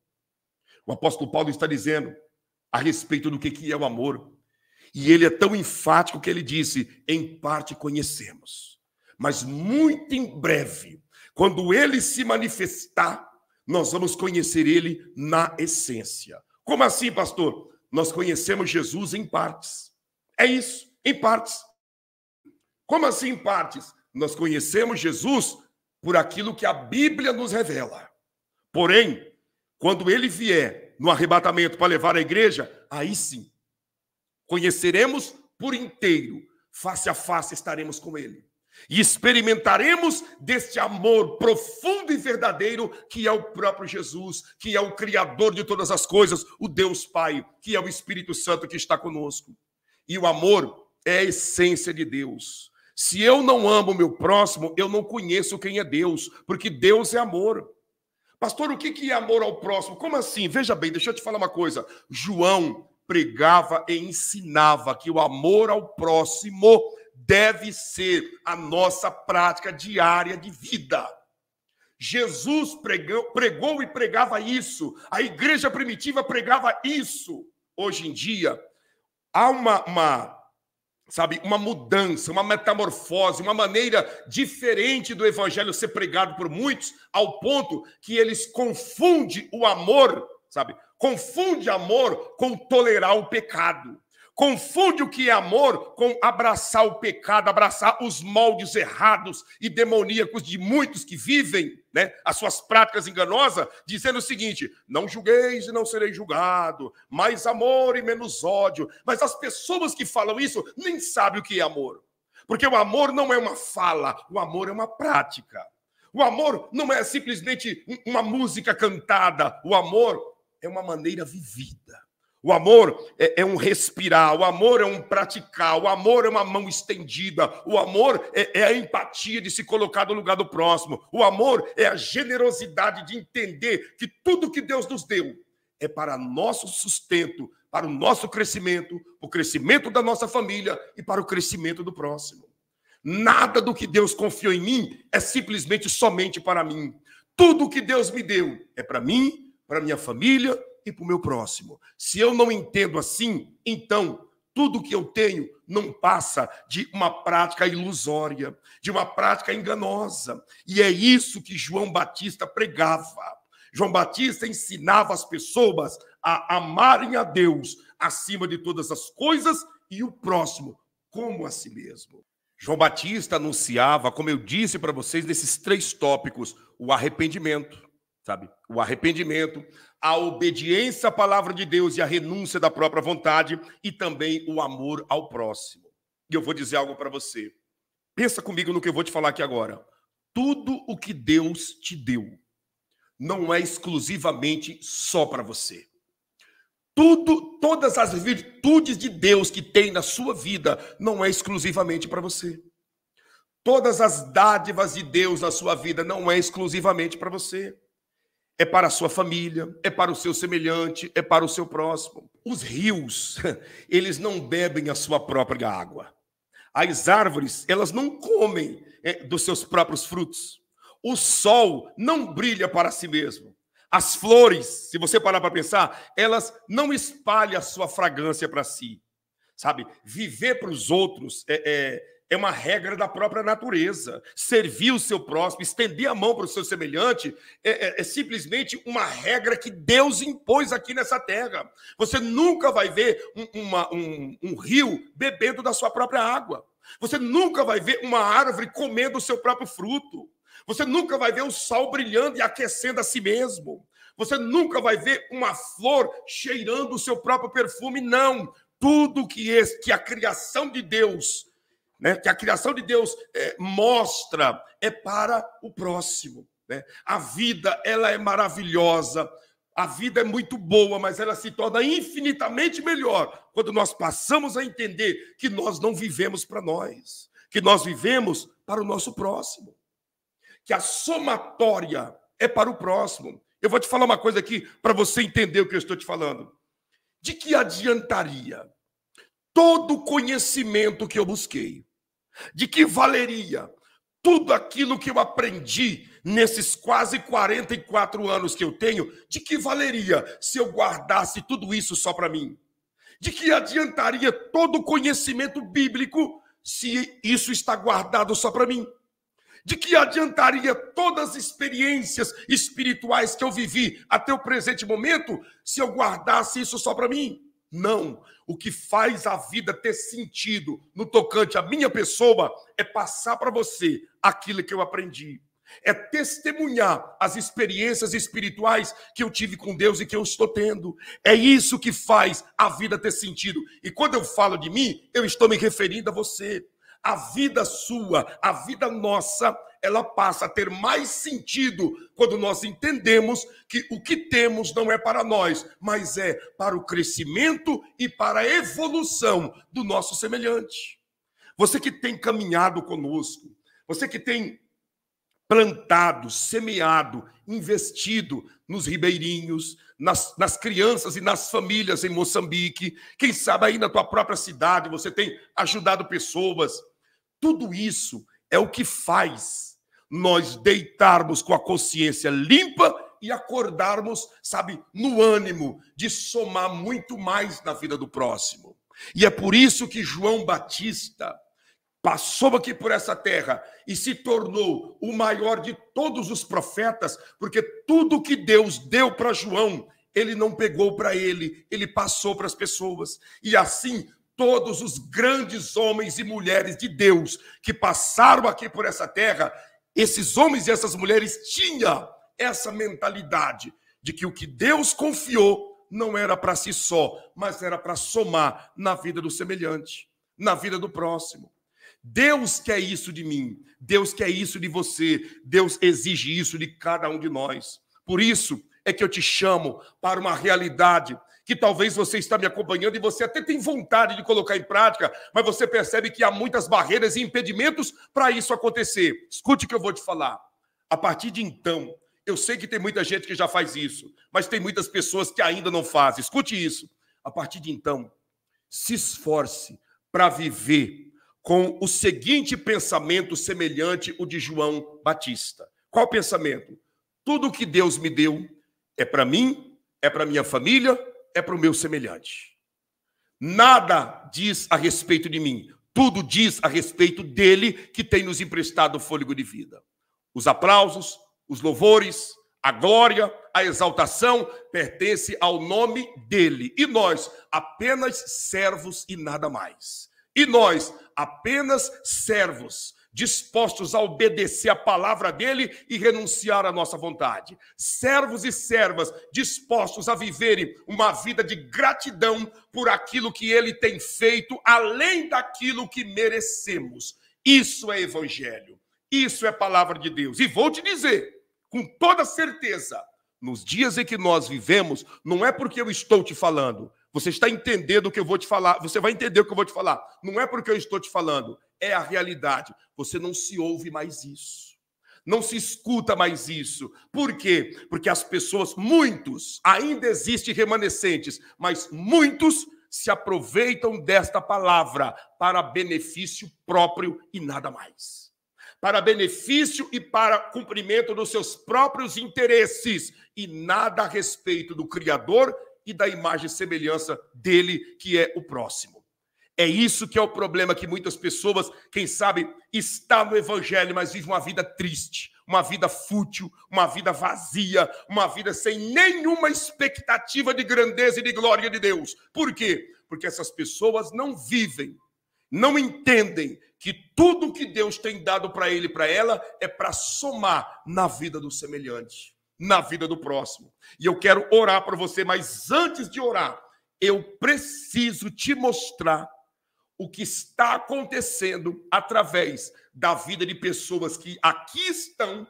Speaker 1: O apóstolo Paulo está dizendo a respeito do que é o amor. E ele é tão enfático que ele disse: em parte conhecemos, mas muito em breve, quando ele se manifestar, nós vamos conhecer ele na essência. Como assim, pastor? Nós conhecemos Jesus em partes. É isso, em partes. Como assim em partes? Nós conhecemos Jesus por aquilo que a Bíblia nos revela. Porém, quando ele vier no arrebatamento para levar a igreja, aí sim conheceremos por inteiro, face a face estaremos com ele e experimentaremos deste amor profundo e verdadeiro que é o próprio Jesus, que é o Criador de todas as coisas, o Deus Pai, que é o Espírito Santo que está conosco. E o amor é a essência de Deus. Se eu não amo o meu próximo, eu não conheço quem é Deus, porque Deus é amor. Pastor, o que é amor ao próximo? Como assim? Veja bem, deixa eu te falar uma coisa. João pregava e ensinava que o amor ao próximo deve ser a nossa prática diária de vida. Jesus pregou, pregou, e pregava isso, a igreja primitiva pregava isso. Hoje em dia, há uma, uma sabe, uma mudança, uma metamorfose, uma maneira diferente do evangelho ser pregado por muitos, ao ponto que eles confundem o amor, sabe, confunde amor com tolerar o pecado. Confunde o que é amor com abraçar o pecado, abraçar os moldes errados e demoníacos de muitos que vivem né, as suas práticas enganosas, dizendo o seguinte: não julgueis e não serei julgado, mais amor e menos ódio. Mas as pessoas que falam isso nem sabem o que é amor. Porque o amor não é uma fala, o amor é uma prática. O amor não é simplesmente uma música cantada, o amor é uma maneira vivida. O amor é, é, um respirar, o amor é um praticar, o amor é uma mão estendida, o amor é, é, a empatia de se colocar no lugar do próximo, o amor é a generosidade de entender que tudo que Deus nos deu é para nosso sustento, para o nosso crescimento, o crescimento da nossa família e para o crescimento do próximo. Nada do que Deus confiou em mim é simplesmente somente para mim. Tudo o que Deus me deu é para mim, para minha família, e para o meu próximo. Se eu não entendo assim, então tudo que eu tenho não passa de uma prática ilusória, de uma prática enganosa. E é isso que João Batista pregava. João Batista ensinava as pessoas a amarem a Deus acima de todas as coisas e o próximo como a si mesmo. João Batista anunciava, como eu disse para vocês, nesses três tópicos: o arrependimento, sabe? O arrependimento, a obediência à palavra de Deus e a renúncia da própria vontade e também o amor ao próximo. E eu vou dizer algo para você. Pensa comigo no que eu vou te falar aqui agora. Tudo o que Deus te deu não é exclusivamente só para você. Tudo, todas as virtudes de Deus que tem na sua vida não é exclusivamente para você. Todas as dádivas de Deus na sua vida não é exclusivamente para você é para a sua família, é para o seu semelhante, é para o seu próximo. Os rios, eles não bebem a sua própria água. As árvores, elas não comem é, dos seus próprios frutos. O sol não brilha para si mesmo. As flores, se você parar para pensar, elas não espalham a sua fragrância para si. Sabe? Viver para os outros é, é é uma regra da própria natureza. Servir o seu próximo, estender a mão para o seu semelhante, é, é, é, simplesmente uma regra que Deus impôs aqui nessa terra. Você nunca vai ver um, uma, um, um rio bebendo da sua própria água. Você nunca vai ver uma árvore comendo o seu próprio fruto. Você nunca vai ver o sol brilhando e aquecendo a si mesmo. Você nunca vai ver uma flor cheirando o seu próprio perfume, não. Tudo que, esse, que a criação de Deus né, que a criação de Deus é, mostra é para o próximo. Né? A vida ela é maravilhosa, a vida é muito boa, mas ela se torna infinitamente melhor quando nós passamos a entender que nós não vivemos para nós, que nós vivemos para o nosso próximo, que a somatória é para o próximo. Eu vou te falar uma coisa aqui para você entender o que eu estou te falando. De que adiantaria todo o conhecimento que eu busquei, de que valeria tudo aquilo que eu aprendi nesses quase 44 anos que eu tenho? De que valeria se eu guardasse tudo isso só para mim? De que adiantaria todo o conhecimento bíblico se isso está guardado só para mim? De que adiantaria todas as experiências espirituais que eu vivi até o presente momento se eu guardasse isso só para mim? Não. O que faz a vida ter sentido no tocante à minha pessoa é passar para você aquilo que eu aprendi. É testemunhar as experiências espirituais que eu tive com Deus e que eu estou tendo. É isso que faz a vida ter sentido. E quando eu falo de mim, eu estou me referindo a você a vida sua, a vida nossa, ela passa a ter mais sentido quando nós entendemos que o que temos não é para nós, mas é para o crescimento e para a evolução do nosso semelhante. Você que tem caminhado conosco, você que tem plantado, semeado, investido nos ribeirinhos, nas, nas, crianças e nas famílias em Moçambique. Quem sabe aí na tua própria cidade você tem ajudado pessoas tudo isso é o que faz nós deitarmos com a consciência limpa e acordarmos, sabe, no ânimo de somar muito mais na vida do próximo. E é por isso que João Batista passou aqui por essa terra e se tornou o maior de todos os profetas, porque tudo que Deus deu para João, ele não pegou para ele, ele passou para as pessoas. E assim, todos os grandes homens e mulheres de Deus que passaram aqui por essa terra, esses homens e essas mulheres tinham essa mentalidade de que o que Deus confiou não era para si só, mas era para somar na vida do semelhante, na vida do próximo. Deus quer isso de mim, Deus quer isso de você, Deus exige isso de cada um de nós. Por isso é que eu te chamo para uma realidade que talvez você está me acompanhando e você até tem vontade de colocar em prática, mas você percebe que há muitas barreiras e impedimentos para isso acontecer. Escute o que eu vou te falar. A partir de então, eu sei que tem muita gente que já faz isso, mas tem muitas pessoas que ainda não fazem. Escute isso. A partir de então, se esforce para viver com o seguinte pensamento semelhante o de João Batista. Qual pensamento? Tudo que Deus me deu é para mim, é para minha família, é para o meu semelhante. Nada diz a respeito de mim, tudo diz a respeito dele que tem nos emprestado o fôlego de vida. Os aplausos, os louvores, a glória, a exaltação pertence ao nome dele. E nós, apenas servos e nada mais. E nós, apenas servos dispostos a obedecer a palavra dele e renunciar à nossa vontade. Servos e servas dispostos a viverem uma vida de gratidão por aquilo que ele tem feito, além daquilo que merecemos. Isso é evangelho. Isso é palavra de Deus. E vou te dizer, com toda certeza, nos dias em que nós vivemos, não é porque eu estou te falando, você está entendendo o que eu vou te falar, você vai entender o que eu vou te falar. Não é porque eu estou te falando, é a realidade. Você não se ouve mais isso. Não se escuta mais isso. Por quê? Porque as pessoas, muitos, ainda existem remanescentes, mas muitos se aproveitam desta palavra para benefício próprio e nada mais. Para benefício e para cumprimento dos seus próprios interesses e nada a respeito do Criador e da imagem e semelhança dele, que é o próximo. É isso que é o problema que muitas pessoas, quem sabe, está no evangelho, mas vive uma vida triste, uma vida fútil, uma vida vazia, uma vida sem nenhuma expectativa de grandeza e de glória de Deus. Por quê? Porque essas pessoas não vivem, não entendem que tudo que Deus tem dado para ele e para ela é para somar na vida do semelhante, na vida do próximo. E eu quero orar para você, mas antes de orar, eu preciso te mostrar o que está acontecendo através da vida de pessoas que aqui estão,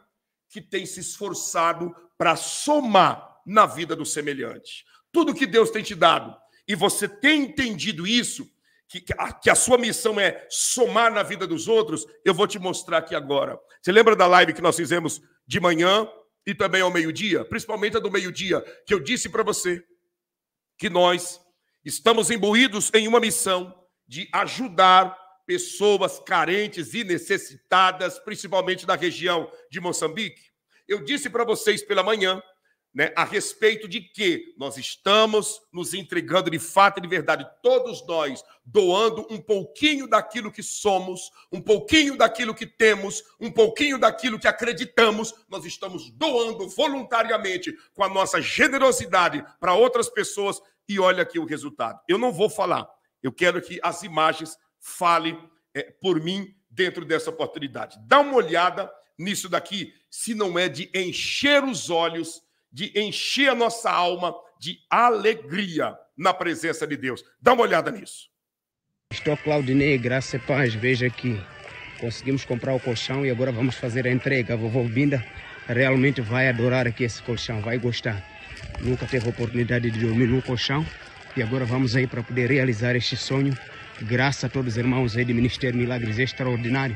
Speaker 1: que têm se esforçado para somar na vida do semelhante. Tudo que Deus tem te dado e você tem entendido isso, que, que, a, que a sua missão é somar na vida dos outros, eu vou te mostrar aqui agora. Você lembra da live que nós fizemos de manhã e também ao meio-dia? Principalmente a do meio-dia, que eu disse para você que nós estamos imbuídos em uma missão de ajudar pessoas carentes e necessitadas, principalmente da região de Moçambique? Eu disse para vocês pela manhã, né, a respeito de que nós estamos nos entregando de fato e de verdade, todos nós doando um pouquinho daquilo que somos, um pouquinho daquilo que temos, um pouquinho daquilo que acreditamos, nós estamos doando voluntariamente com a nossa generosidade para outras pessoas e olha aqui o resultado. Eu não vou falar eu quero que as imagens falem é, por mim dentro dessa oportunidade. Dá uma olhada nisso daqui, se não é de encher os olhos, de encher a nossa alma de alegria na presença de Deus. Dá uma olhada nisso.
Speaker 2: Estou Claudinei, graça e paz, veja aqui. Conseguimos comprar o colchão e agora vamos fazer a entrega. A vovó Binda realmente vai adorar aqui esse colchão, vai gostar. Nunca teve oportunidade de dormir no colchão e agora vamos aí para poder realizar este sonho, graças a todos os irmãos aí do Ministério Milagres Extraordinário.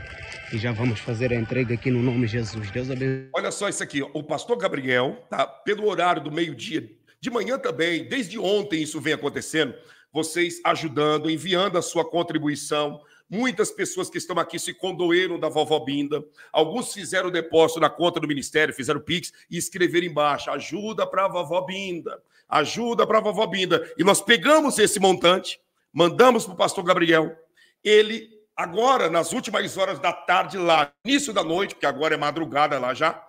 Speaker 2: E já vamos fazer a entrega aqui no nome de Jesus. Deus abençoe. Olha só isso
Speaker 1: aqui, o pastor Gabriel, tá? Pelo horário do meio-dia, de manhã também, desde ontem isso vem acontecendo. Vocês ajudando, enviando a sua contribuição. Muitas pessoas que estão aqui se condoeram da vovó Binda. Alguns fizeram depósito na conta do ministério, fizeram Pix e escreveram embaixo: ajuda para a vovó Binda ajuda para a vovó Binda. E nós pegamos esse montante, mandamos para o pastor Gabriel. Ele, agora, nas últimas horas da tarde, lá, início da noite, porque agora é madrugada lá já,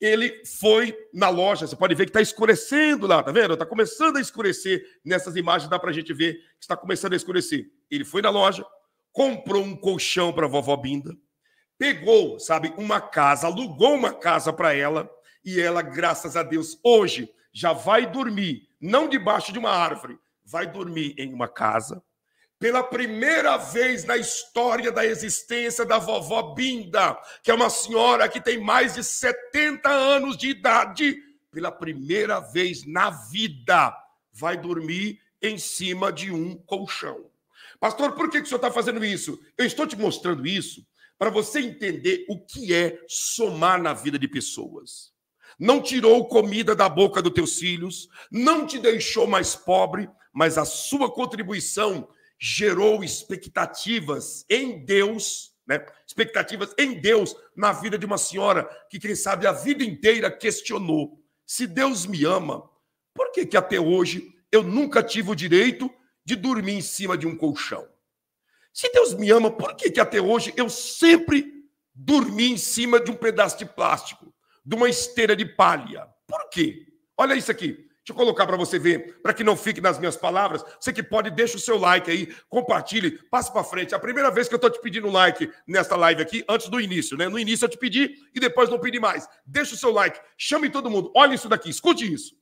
Speaker 1: ele foi na loja. Você pode ver que está escurecendo lá, tá vendo? Está começando a escurecer. Nessas imagens dá para a gente ver que está começando a escurecer. Ele foi na loja, comprou um colchão para a vovó Binda, pegou, sabe, uma casa, alugou uma casa para ela, e ela, graças a Deus, hoje já vai dormir, não debaixo de uma árvore, vai dormir em uma casa. Pela primeira vez na história da existência da vovó Binda, que é uma senhora que tem mais de 70 anos de idade, pela primeira vez na vida, vai dormir em cima de um colchão. Pastor, por que, que o senhor está fazendo isso? Eu estou te mostrando isso para você entender o que é somar na vida de pessoas não tirou comida da boca dos teus filhos, não te deixou mais pobre, mas a sua contribuição gerou expectativas em Deus, né? Expectativas em Deus na vida de uma senhora que, quem sabe, a vida inteira questionou: se Deus me ama, por que, que até hoje eu nunca tive o direito de dormir em cima de um colchão? Se Deus me ama, por que, que até hoje eu sempre dormi em cima de um pedaço de plástico? de uma esteira de palha. Por quê? Olha isso aqui. Deixa eu colocar para você ver, para que não fique nas minhas palavras. Você que pode, deixa o seu like aí, compartilhe, passe para frente. É a primeira vez que eu estou te pedindo like nesta live aqui, antes do início, né? No início eu te pedi e depois não pedi mais. Deixa o seu like, chame todo mundo. Olha isso daqui, escute isso.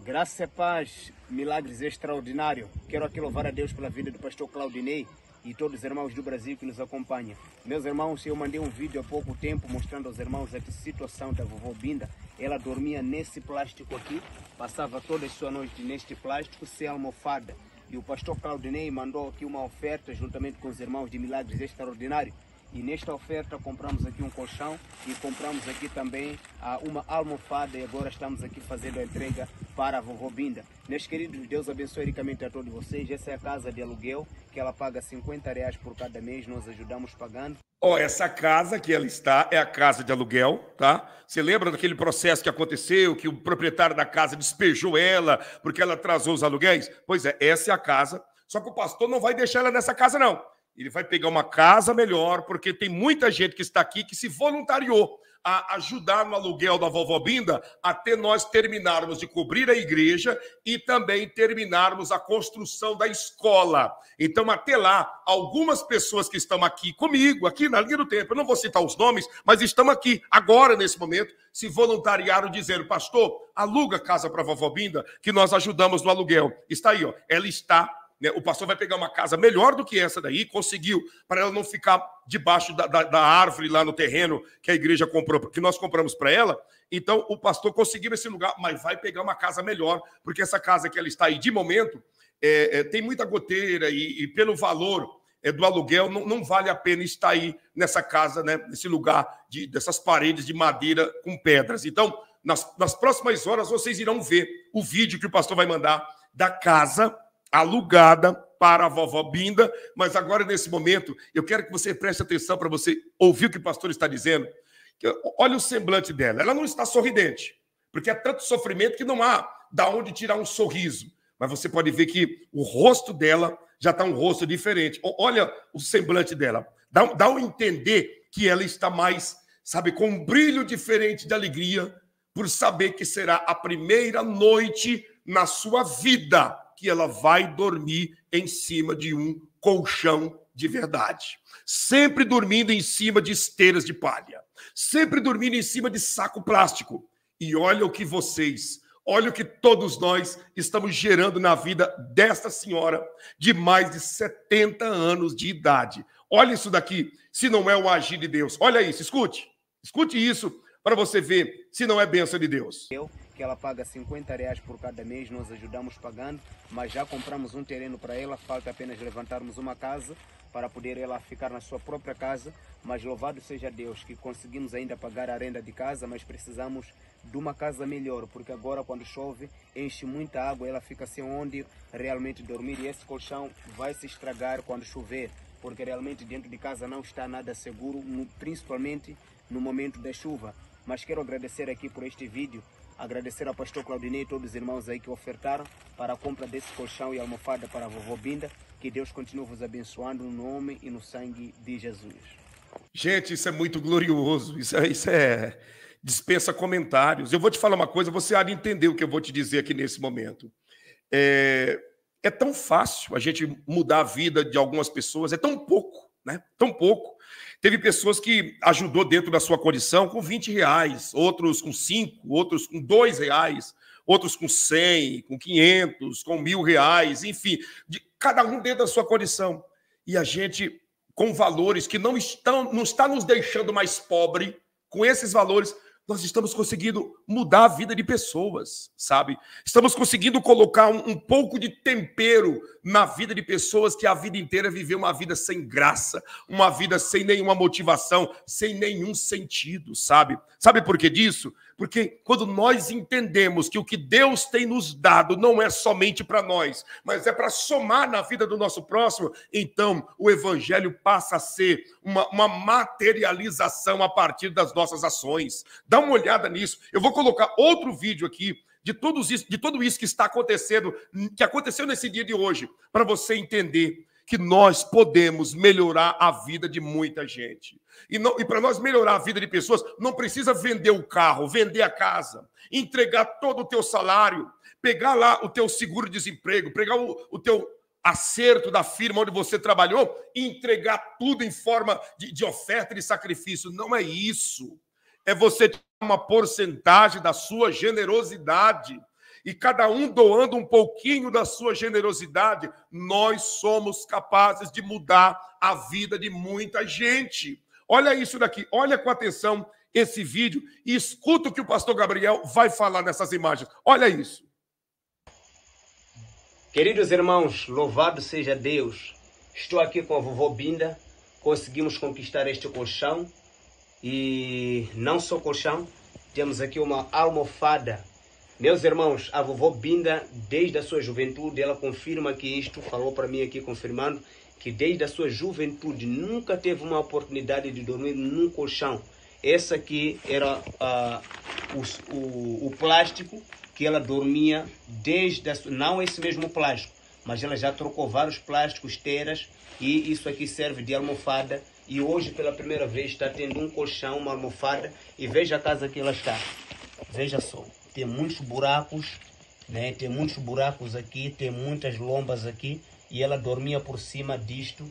Speaker 2: Graça e paz, milagres extraordinários. Quero aqui louvar a Deus pela vida do pastor Claudinei e todos os irmãos do Brasil que nos acompanham. Meus irmãos, eu mandei um vídeo há pouco tempo mostrando aos irmãos a situação da vovó Binda. Ela dormia nesse plástico aqui, passava toda a sua noite neste plástico sem almofada. E o pastor Claudinei mandou aqui uma oferta juntamente com os irmãos de Milagres Extraordinário e nesta oferta compramos aqui um colchão e compramos aqui também ah, uma almofada e agora estamos aqui fazendo a entrega para a vovó Binda. Meus queridos, Deus abençoe ricamente a todos vocês. Essa é a casa de aluguel que ela paga 50 reais por cada mês, nós ajudamos pagando.
Speaker 1: Ó, oh, essa casa que ela está é a casa de aluguel, tá? Você lembra daquele processo que aconteceu, que o proprietário da casa despejou ela porque ela atrasou os aluguéis? Pois é, essa é a casa. Só que o pastor não vai deixar ela nessa casa, não ele vai pegar uma casa melhor, porque tem muita gente que está aqui que se voluntariou a ajudar no aluguel da vovó Binda até nós terminarmos de cobrir a igreja e também terminarmos a construção da escola. Então, até lá, algumas pessoas que estão aqui comigo, aqui na linha do tempo, eu não vou citar os nomes, mas estão aqui agora, nesse momento, se voluntariaram dizendo, pastor, aluga casa para a vovó Binda, que nós ajudamos no aluguel. Está aí, ó. ela está né? O pastor vai pegar uma casa melhor do que essa daí, conseguiu, para ela não ficar debaixo da, da, da, árvore lá no terreno que a igreja comprou, que nós compramos para ela. Então, o pastor conseguiu esse lugar, mas vai pegar uma casa melhor, porque essa casa que ela está aí de momento é, é, tem muita goteira e, e pelo valor é, do aluguel, não, não, vale a pena estar aí nessa casa, né, nesse lugar, de, dessas paredes de madeira com pedras. Então, nas, nas próximas horas, vocês irão ver o vídeo que o pastor vai mandar da casa alugada para a vovó Binda, mas agora nesse momento eu quero que você preste atenção para você ouvir o que o pastor está dizendo. Olha o semblante dela, ela não está sorridente, porque é tanto sofrimento que não há da onde tirar um sorriso. Mas você pode ver que o rosto dela já está um rosto diferente. Olha o semblante dela, dá, dá um entender que ela está mais, sabe, com um brilho diferente de alegria por saber que será a primeira noite na sua vida que ela vai dormir em cima de um colchão de verdade. Sempre dormindo em cima de esteiras de palha. Sempre dormindo em cima de saco plástico. E olha o que vocês, olha o que todos nós estamos gerando na vida desta senhora de mais de 70 anos de idade. Olha isso daqui, se não é o agir de Deus. Olha isso, escute. Escute isso para você ver se não é bênção de Deus. Eu
Speaker 2: que ela paga 50 reais por cada mês, nós ajudamos pagando, mas já compramos um terreno para ela, falta apenas levantarmos uma casa para poder ela ficar na sua própria casa, mas louvado seja Deus que conseguimos ainda pagar a renda de casa, mas precisamos de uma casa melhor, porque agora quando chove enche muita água, ela fica sem onde realmente dormir e esse colchão vai se estragar quando chover, porque realmente dentro de casa não está nada seguro, principalmente no momento da chuva. Mas quero agradecer aqui por este vídeo Agradecer ao pastor Claudinei e todos os irmãos aí que ofertaram para a compra desse colchão e almofada para a vovó Binda. Que Deus continue vos abençoando no nome e no sangue de Jesus.
Speaker 1: Gente, isso é muito glorioso. Isso é, isso é dispensa comentários. Eu vou te falar uma coisa, você há de entender o que eu vou te dizer aqui nesse momento. É, é tão fácil a gente mudar a vida de algumas pessoas, é tão pouco, né? Tão pouco. Teve pessoas que ajudou dentro da sua condição com 20 reais, outros com 5, outros com 2 reais, outros com 100, com 500, com mil reais, enfim, de, cada um dentro da sua condição. E a gente, com valores que não estão, não está nos deixando mais pobre, com esses valores, nós estamos conseguindo mudar a vida de pessoas, sabe? Estamos conseguindo colocar um, um, pouco de tempero na vida de pessoas que a vida inteira viveu uma vida sem graça, uma vida sem nenhuma motivação, sem nenhum sentido, sabe? Sabe por que disso? Porque quando nós entendemos que o que Deus tem nos dado não é somente para nós, mas é para somar na vida do nosso próximo, então o evangelho passa a ser uma, uma materialização a partir das nossas ações. Dá uma olhada nisso. Eu vou colocar outro vídeo aqui de, todos isso, de tudo isso que está acontecendo, que aconteceu nesse dia de hoje, para você entender que nós podemos melhorar a vida de muita gente. E, não, e para nós melhorar a vida de pessoas, não precisa vender o carro, vender a casa, entregar todo o teu salário, pegar lá o teu seguro-desemprego, pegar o, o teu acerto da firma onde você trabalhou e entregar tudo em forma de, de oferta e de sacrifício. Não é isso. É você ter uma porcentagem da sua generosidade e cada um doando um pouquinho da sua generosidade, nós somos capazes de mudar a vida de muita gente. Olha isso daqui, olha com atenção esse vídeo e
Speaker 2: escuta o que o pastor Gabriel vai falar nessas imagens. Olha isso. Queridos irmãos, louvado seja Deus. Estou aqui com a vovó Binda. Conseguimos conquistar este colchão e não só colchão, temos aqui uma almofada meus irmãos, a vovó Binda, desde a sua juventude, ela confirma que isto, falou para mim aqui confirmando, que desde a sua juventude nunca teve uma oportunidade de dormir num colchão. Essa aqui era uh, o, o, o, plástico que ela dormia desde a, não esse mesmo plástico, mas ela já trocou vários plásticos, teras e isso aqui serve de almofada e hoje pela primeira vez está tendo um colchão, uma almofada e veja a casa que ela está. Veja só tem muitos buracos, né? tem muitos buracos aqui, tem muitas lombas aqui, e ela dormia por cima disto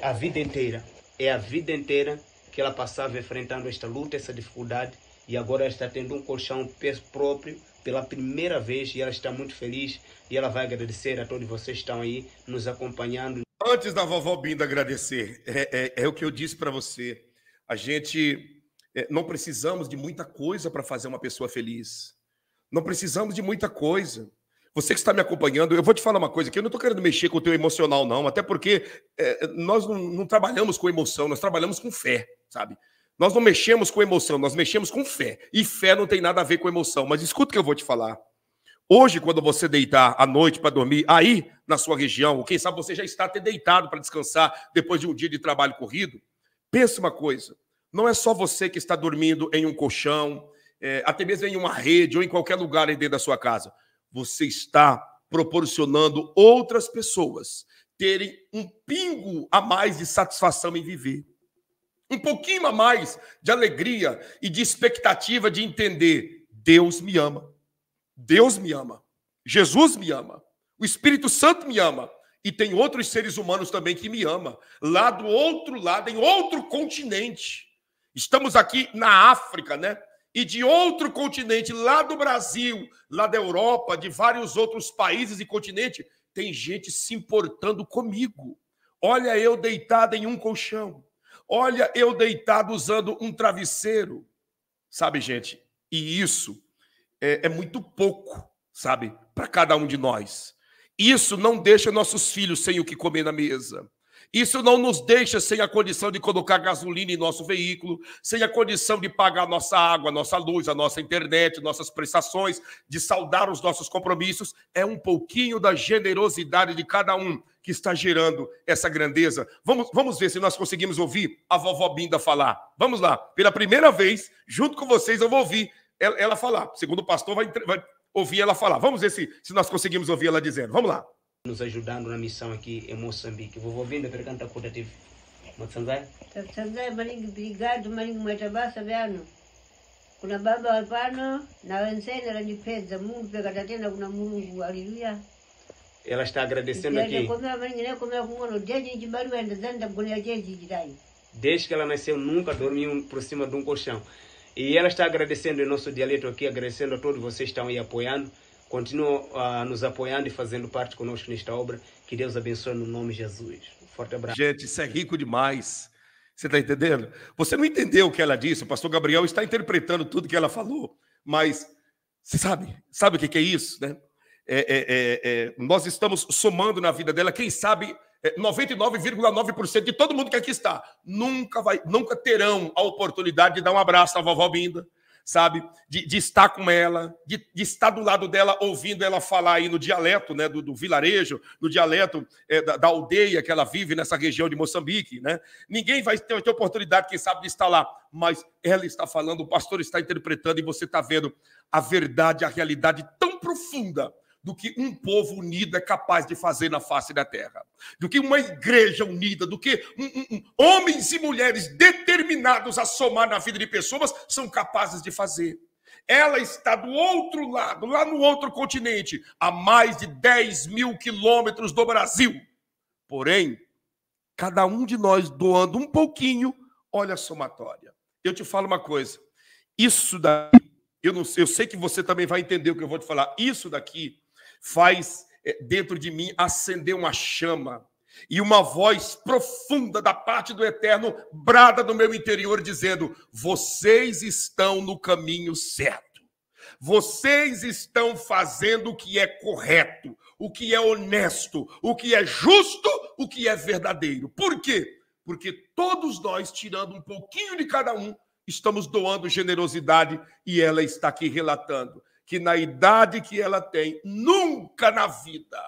Speaker 2: a vida inteira. É a vida inteira que ela passava enfrentando esta luta, essa dificuldade, e agora ela está tendo um colchão próprio pela primeira vez, e ela está muito feliz, e ela vai agradecer a todos vocês que estão aí nos acompanhando. Antes da vovó Binda agradecer,
Speaker 1: é, é, é o que eu disse para você. A gente é, não precisamos de muita coisa para fazer uma pessoa feliz. Não precisamos de muita coisa. Você que está me acompanhando, eu vou te falar uma coisa que eu não estou querendo mexer com o teu emocional, não, até porque é, nós não, não trabalhamos com emoção, nós trabalhamos com fé, sabe? Nós não mexemos com emoção, nós mexemos com fé. E fé não tem nada a ver com emoção. Mas escuta o que eu vou te falar. Hoje, quando você deitar à noite para dormir, aí na sua região, ou quem sabe você já está até deitado para descansar depois de um dia de trabalho corrido, pensa uma coisa: não é só você que está dormindo em um colchão, é, até mesmo em uma rede ou em qualquer lugar dentro da sua casa, você está proporcionando outras pessoas terem um pingo a mais de satisfação em viver. Um pouquinho a mais de alegria e de expectativa de entender: Deus me ama. Deus me ama. Jesus me ama. O Espírito Santo me ama. E tem outros seres humanos também que me ama, lá do outro lado, em outro continente. Estamos aqui na África, né? e de outro continente, lá do Brasil, lá da Europa, de vários outros países e continentes tem gente se importando comigo. Olha eu deitado em um colchão. Olha eu deitado usando um travesseiro. Sabe, gente? E isso é, é muito pouco, sabe? Para cada um de nós. Isso não deixa nossos filhos sem o que comer na mesa. Isso não nos deixa sem a condição de colocar gasolina em nosso veículo, sem a condição de pagar nossa água, nossa luz, a nossa internet, nossas prestações, de saldar os nossos compromissos. É um pouquinho da generosidade de cada um que está gerando essa grandeza. Vamos, vamos ver se nós conseguimos ouvir a vovó Binda falar. Vamos lá. Pela primeira vez, junto com vocês, eu vou ouvir ela, ela falar. Segundo o pastor, vai, vai ouvir ela falar. Vamos ver se, se nós conseguimos ouvir ela
Speaker 2: dizendo. Vamos lá nos ajudando na missão aqui em Moçambique. Vovó Vinda, pergunta quanto tive. Motsanzai? Tsanzai, maningi, obrigado, maningi, mwetabasa, veano. Kuna baba wapano, na wensene, ranipedza, mungu, pekata tena, kuna mungu, aleluia. Ela está agradecendo aqui. Desde que ela nasceu, nunca dormiu por cima de um colchão. E ela está agradecendo o nosso dialeto aqui, agradecendo a todos vocês que estão aí apoiando. Continua a ah, nos apoiando e fazendo parte conosco nesta obra. Que Deus abençoe no nome de Jesus. Um forte abraço.
Speaker 1: Gente, isso é rico demais. Você está entendendo? Você não entendeu o que ela disse, o pastor Gabriel está interpretando tudo que ela falou, mas você sabe, sabe o que, é isso, né? É, é, é, é, nós estamos somando na vida dela, quem sabe 99,9% é, de todo mundo que aqui está nunca vai, nunca terão a oportunidade de dar um abraço à vovó Binda, sabe? De, de estar com ela, de, de, estar do lado dela, ouvindo ela falar aí no dialeto, né? Do, do vilarejo, no dialeto é, da, da, aldeia que ela vive nessa região de Moçambique, né? Ninguém vai ter, ter oportunidade, quem sabe, de estar lá, mas ela está falando, o pastor está interpretando e você está vendo a verdade, a realidade tão profunda do que um povo unido é capaz de fazer na face da terra, do que uma igreja unida, do que um, um, um, homens e mulheres determinados a somar na vida de pessoas são capazes de fazer. Ela está do outro lado, lá no outro continente, a mais de 10 mil quilômetros do Brasil. Porém, cada um de nós doando um pouquinho, olha a somatória. Eu te falo uma coisa: isso daqui, eu, não, eu sei que você também vai entender o que eu vou te falar, isso daqui faz eh, dentro de mim acender uma chama. E uma voz profunda da parte do Eterno brada no meu interior, dizendo: Vocês estão no caminho certo. Vocês estão fazendo o que é correto, o que é honesto, o que é justo, o que é verdadeiro. Por quê? Porque todos nós, tirando um pouquinho de cada um, estamos doando generosidade e ela está aqui relatando que na idade que ela tem, nunca na vida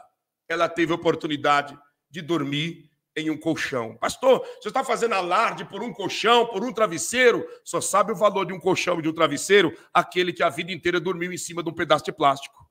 Speaker 1: ela teve oportunidade de dormir em um colchão. Pastor, você está fazendo alarde por um colchão, por um travesseiro? Só sabe o valor de um colchão e de um travesseiro aquele que a vida inteira dormiu em cima de um pedaço de plástico.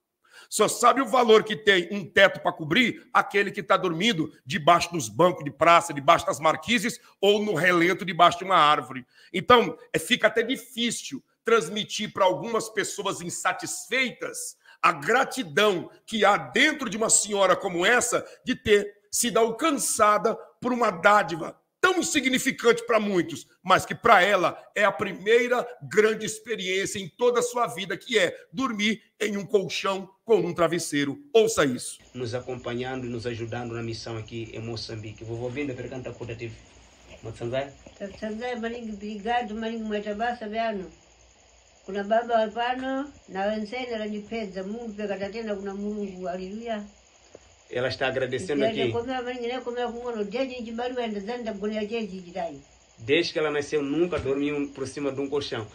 Speaker 1: Só sabe o valor que tem um teto para cobrir aquele que está dormindo debaixo dos bancos de praça, debaixo das marquises ou no relento debaixo de uma árvore. Então, é, fica até difícil transmitir para algumas pessoas insatisfeitas a gratidão que há dentro de uma senhora como essa de ter sido alcançada por uma dádiva tão insignificante para muitos, mas que para ela é a primeira grande experiência em toda a sua vida, que é dormir em um colchão com um travesseiro. Ouça isso.
Speaker 2: Nos acompanhando e nos ajudando na missão aqui em Moçambique. Vovó Vinda, pergunta curativa. Moçambique. Obrigado, Marinho Matabassa, Beano. Kuna baba watano na wenzene wanajipenda Mungu pekata tena kuna Mungu. Haleluya. Ela está agradecendo aqui. Desde que ela nasceu, nunca dormiu por cima de um colchão.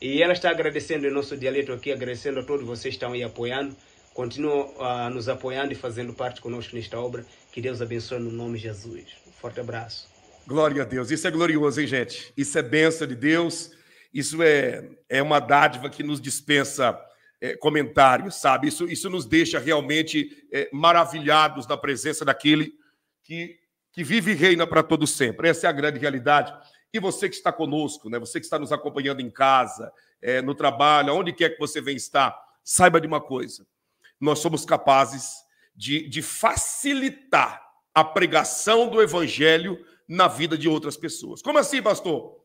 Speaker 2: E ela está agradecendo o nosso dialeto aqui, agradecendo a todos vocês que estão aí apoiando. Continuam a ah, nos apoiando e fazendo parte conosco nesta obra. Que Deus abençoe no nome de Jesus. Um forte abraço.
Speaker 1: Glória a Deus. Isso é glorioso, hein, gente? Isso é benção de Deus isso é, é uma dádiva que nos dispensa é, comentários, sabe? Isso, isso nos deixa realmente é, maravilhados na presença daquele que, que vive e reina para todo sempre. Essa é a grande realidade. E você que está conosco, né? você que está nos acompanhando em casa, é, no trabalho, aonde quer que você venha estar, saiba de uma coisa: nós somos capazes de, de facilitar a pregação do evangelho na vida de outras pessoas. Como assim, pastor?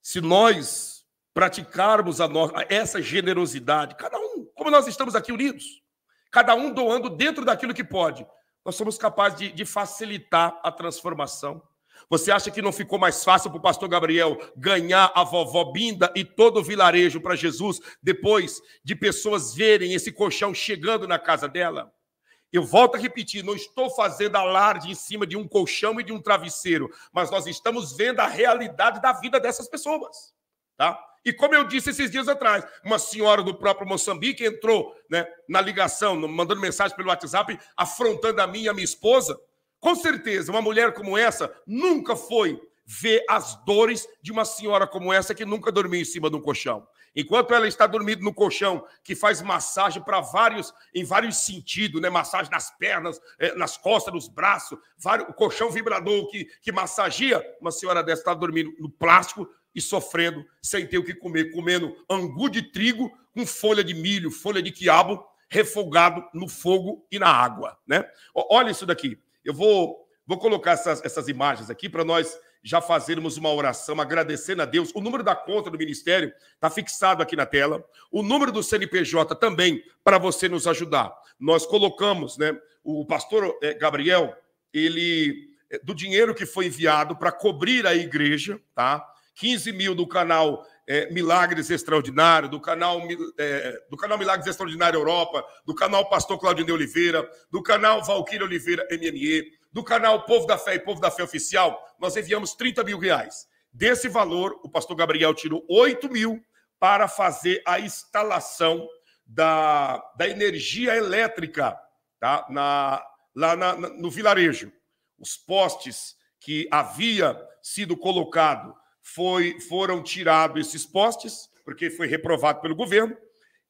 Speaker 1: Se nós praticarmos a nossa, essa generosidade, cada um, como nós estamos aqui unidos, cada um doando dentro daquilo que pode, nós somos capazes de, de facilitar a transformação. Você acha que não ficou mais fácil para o pastor Gabriel ganhar a vovó Binda e todo o vilarejo para Jesus depois de pessoas verem esse colchão chegando na casa dela? Eu volto a repetir, não estou fazendo alarde em cima de um colchão e de um travesseiro, mas nós estamos vendo a realidade da vida dessas pessoas, tá? E como eu disse esses dias atrás, uma senhora do próprio Moçambique entrou né, na ligação, mandando mensagem pelo WhatsApp, afrontando a mim e a minha esposa. Com certeza, uma mulher como essa nunca foi ver as dores de uma senhora como essa que nunca dormiu em cima de um colchão. Enquanto ela está dormindo no colchão, que faz massagem para vários, em vários sentidos, né? Massagem nas pernas, é, nas costas, nos braços, vários, o colchão vibrador que, que massagia, uma senhora dessa está dormindo no plástico, e sofrendo sem ter o que comer, comendo angu de trigo com folha de milho, folha de quiabo, refogado no fogo e na água, né? Olha isso daqui. Eu vou, vou colocar essas, essas imagens aqui para nós já fazermos uma oração agradecendo a Deus. O número da conta do ministério está fixado aqui na tela. O número do CNPJ também para você nos ajudar. Nós colocamos, né? O pastor é, Gabriel, ele é, do dinheiro que foi enviado para cobrir a igreja, tá? 15 mil do canal é, Milagres Extraordinário, do canal, é, do canal Milagres Extraordinário Europa, do canal Pastor Claudinei Oliveira, do canal Valquíria Oliveira MME, do canal Povo da Fé e Povo da Fé Oficial, nós enviamos 30 mil reais. Desse valor, o pastor Gabriel tirou 8 mil para fazer a instalação da, da energia elétrica tá? na, lá na, no vilarejo. Os postes que havia sido colocado foi, foram tirados esses postes, porque foi reprovado pelo governo,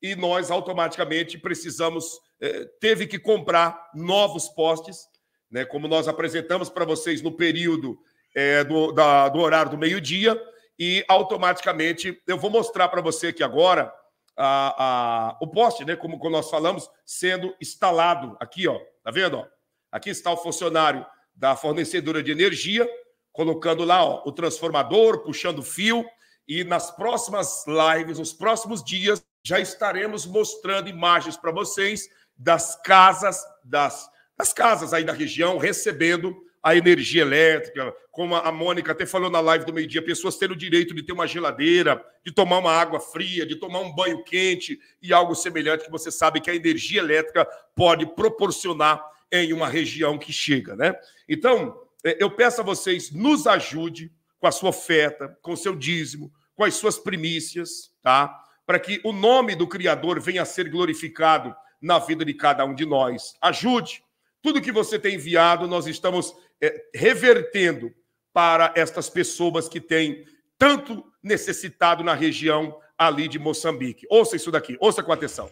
Speaker 1: e nós automaticamente precisamos, eh, teve que comprar novos postes, né, como nós apresentamos para vocês no período eh, do, da, do horário do meio-dia, e automaticamente eu vou mostrar para você aqui agora a, a, o poste, né, como, como nós falamos, sendo instalado aqui, ó, tá vendo? Ó? Aqui está o funcionário da fornecedora de energia, colocando lá ó, o transformador, puxando fio. E nas próximas lives, nos próximos dias, já estaremos mostrando imagens para vocês das casas, das, das casas aí da região recebendo a energia elétrica, como a Mônica até falou na live do meio-dia, pessoas tendo o direito de ter uma geladeira, de tomar uma água fria, de tomar um banho quente e algo semelhante que você sabe que a energia elétrica pode proporcionar em uma região que chega, né? Então, é, eu peço a vocês, nos ajude com a sua oferta, com o seu dízimo, com as suas primícias, tá? Para que o nome do Criador venha a ser glorificado na vida de cada um de nós. Ajude. Tudo que você tem enviado, nós estamos é, revertendo para estas pessoas que têm tanto necessitado na região ali de Moçambique. Ouça isso daqui, ouça com atenção.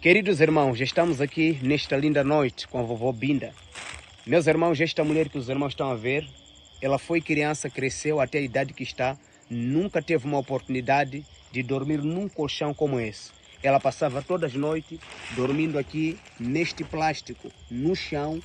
Speaker 2: Queridos irmãos, estamos aqui nesta linda noite com a vovó Binda, meus irmãos, esta mulher que os irmãos estão a ver, ela foi criança, cresceu até a idade que está, nunca teve uma oportunidade de dormir num colchão como esse. Ela passava todas as noites dormindo aqui neste plástico, no chão,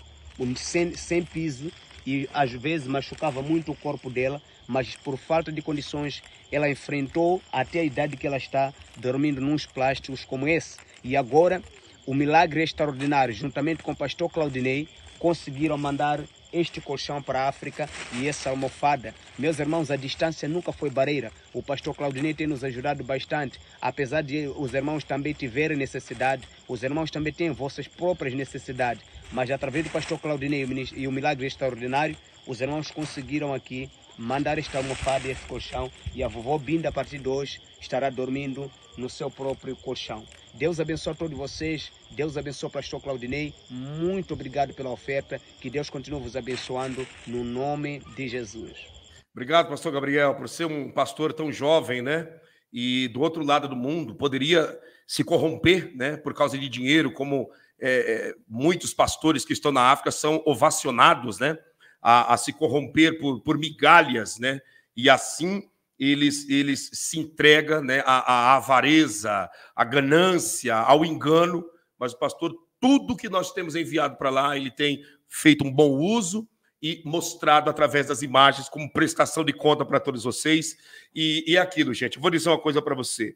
Speaker 2: sem, sem piso, e às vezes machucava muito o corpo dela, mas por falta de condições ela enfrentou até a idade que ela está dormindo nos plásticos como esse. E agora, o milagre extraordinário, juntamente com o pastor Claudinei, conseguiram mandar este colchão para a África e essa almofada. Meus irmãos, a distância nunca foi barreira. O pastor Claudinei tem nos ajudado bastante. Apesar de os irmãos também tiverem necessidade, os irmãos também têm vossas próprias necessidades. Mas através do pastor Claudinei e o milagre extraordinário, os irmãos conseguiram aqui mandar esta almofada e esse colchão. E a vovó Binda, a partir de hoje, estará dormindo no seu próprio colchão. Deus abençoe a todos vocês. Deus abençoe o pastor Claudinei. Muito obrigado pela oferta. Que Deus continue vos abençoando no nome de Jesus.
Speaker 1: Obrigado, pastor Gabriel, por ser um pastor tão jovem, né? E do outro lado do mundo poderia se corromper, né? Por causa de dinheiro, como é, é muitos pastores que estão na África são ovacionados, né? A, a se corromper por, por migalhas, né? E assim eles, eles se entregam né, à, à avareza, à ganância, ao engano, mas o pastor, tudo que nós temos enviado para lá, ele tem feito um bom uso e mostrado através das imagens como prestação de conta para todos vocês. E, e é aquilo, gente, vou dizer uma coisa para você.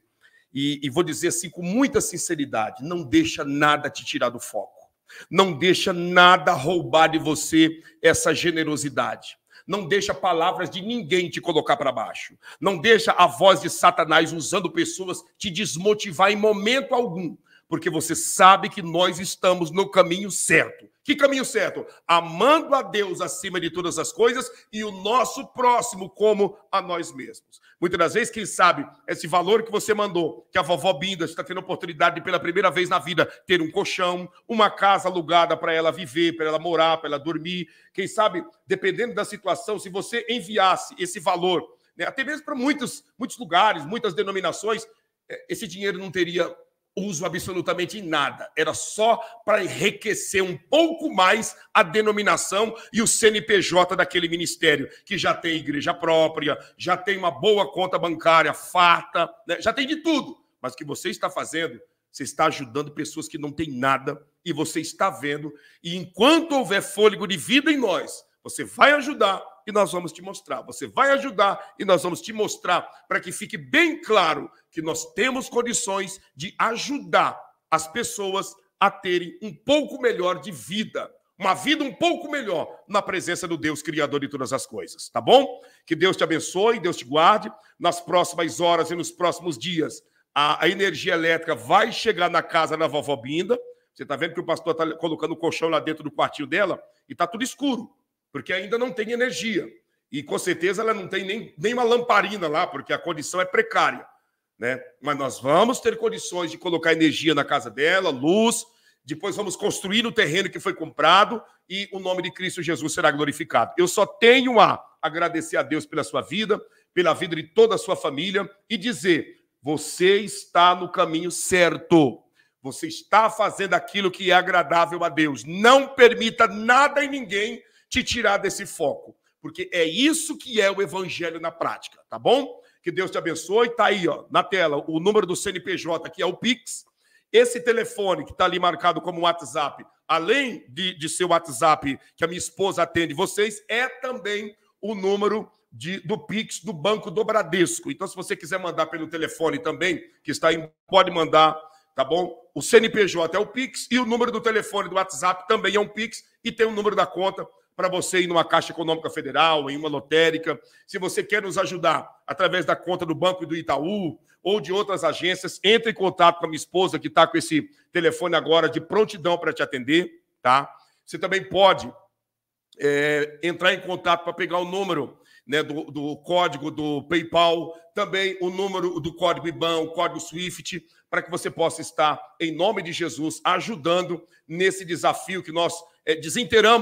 Speaker 1: E, e, vou dizer assim com muita sinceridade: não deixa nada te tirar do foco. Não deixa nada roubar de você essa generosidade. Não deixa palavras de ninguém te colocar para baixo. Não deixa a voz de Satanás usando pessoas te desmotivar em momento algum porque você sabe que nós estamos no caminho certo. Que caminho certo? Amando a Deus acima de todas as coisas e o nosso próximo como a nós mesmos. Muitas das vezes, quem sabe, esse valor que você mandou, que a vovó Binda está tendo a oportunidade de, pela primeira vez na vida, ter um colchão, uma casa alugada para ela viver, para ela morar, para ela dormir. Quem sabe, dependendo da situação, se você enviasse esse valor, né, até mesmo para muitos, muitos lugares, muitas denominações, é, esse dinheiro não teria uso absolutamente nada. Era só para enriquecer um pouco mais a denominação e o CNPJ daquele ministério, que já tem igreja própria, já tem uma boa conta bancária farta, né? já tem de tudo. Mas o que você está fazendo, você está ajudando pessoas que não têm nada e você está vendo. E enquanto houver fôlego de vida em nós, você vai ajudar e nós vamos te mostrar. Você vai ajudar e nós vamos te mostrar para que fique bem claro que nós temos condições de ajudar as pessoas a terem um pouco melhor de vida, uma vida um pouco melhor na presença do Deus Criador de todas as coisas, tá bom? Que Deus te abençoe, Deus te guarde. Nas próximas horas e nos próximos dias, a, a energia elétrica vai chegar na casa da vovó Binda. Você está vendo que o pastor está colocando o colchão lá dentro do quartinho dela e está tudo escuro porque ainda não tem energia. E com certeza ela não tem nem, nem uma lamparina lá, porque a condição é precária. Né? Mas nós vamos ter condições de colocar energia na casa dela, luz, depois vamos construir o terreno que foi comprado e o nome de Cristo Jesus será glorificado. Eu só tenho a agradecer a Deus pela sua vida, pela vida de toda a sua família e dizer: você está no caminho certo. Você está fazendo aquilo que é agradável a Deus. Não permita nada e ninguém te tirar desse foco, porque é isso que é o evangelho na prática, tá bom? Que Deus te abençoe. Tá aí, ó, na tela, o número do CNPJ, que é o Pix. Esse telefone que está ali marcado como WhatsApp, além de, de ser o WhatsApp que a minha esposa atende vocês, é também o número de, do Pix do Banco do Bradesco. Então, se você quiser mandar pelo telefone também, que está aí, pode mandar, tá bom? O CNPJ é o Pix e o número do telefone do WhatsApp também é um Pix e tem o número da conta para você ir numa Caixa Econômica Federal, em uma lotérica. Se você quer nos ajudar através da conta do Banco do Itaú ou de outras agências, entre em contato com a minha esposa, que está com esse telefone agora de prontidão para te atender, tá? Você também pode é, entrar em contato para pegar o número né, do, do, código do PayPal, também o número do código IBAN, o código SWIFT, para que você possa estar, em nome de Jesus, ajudando nesse desafio que nós é,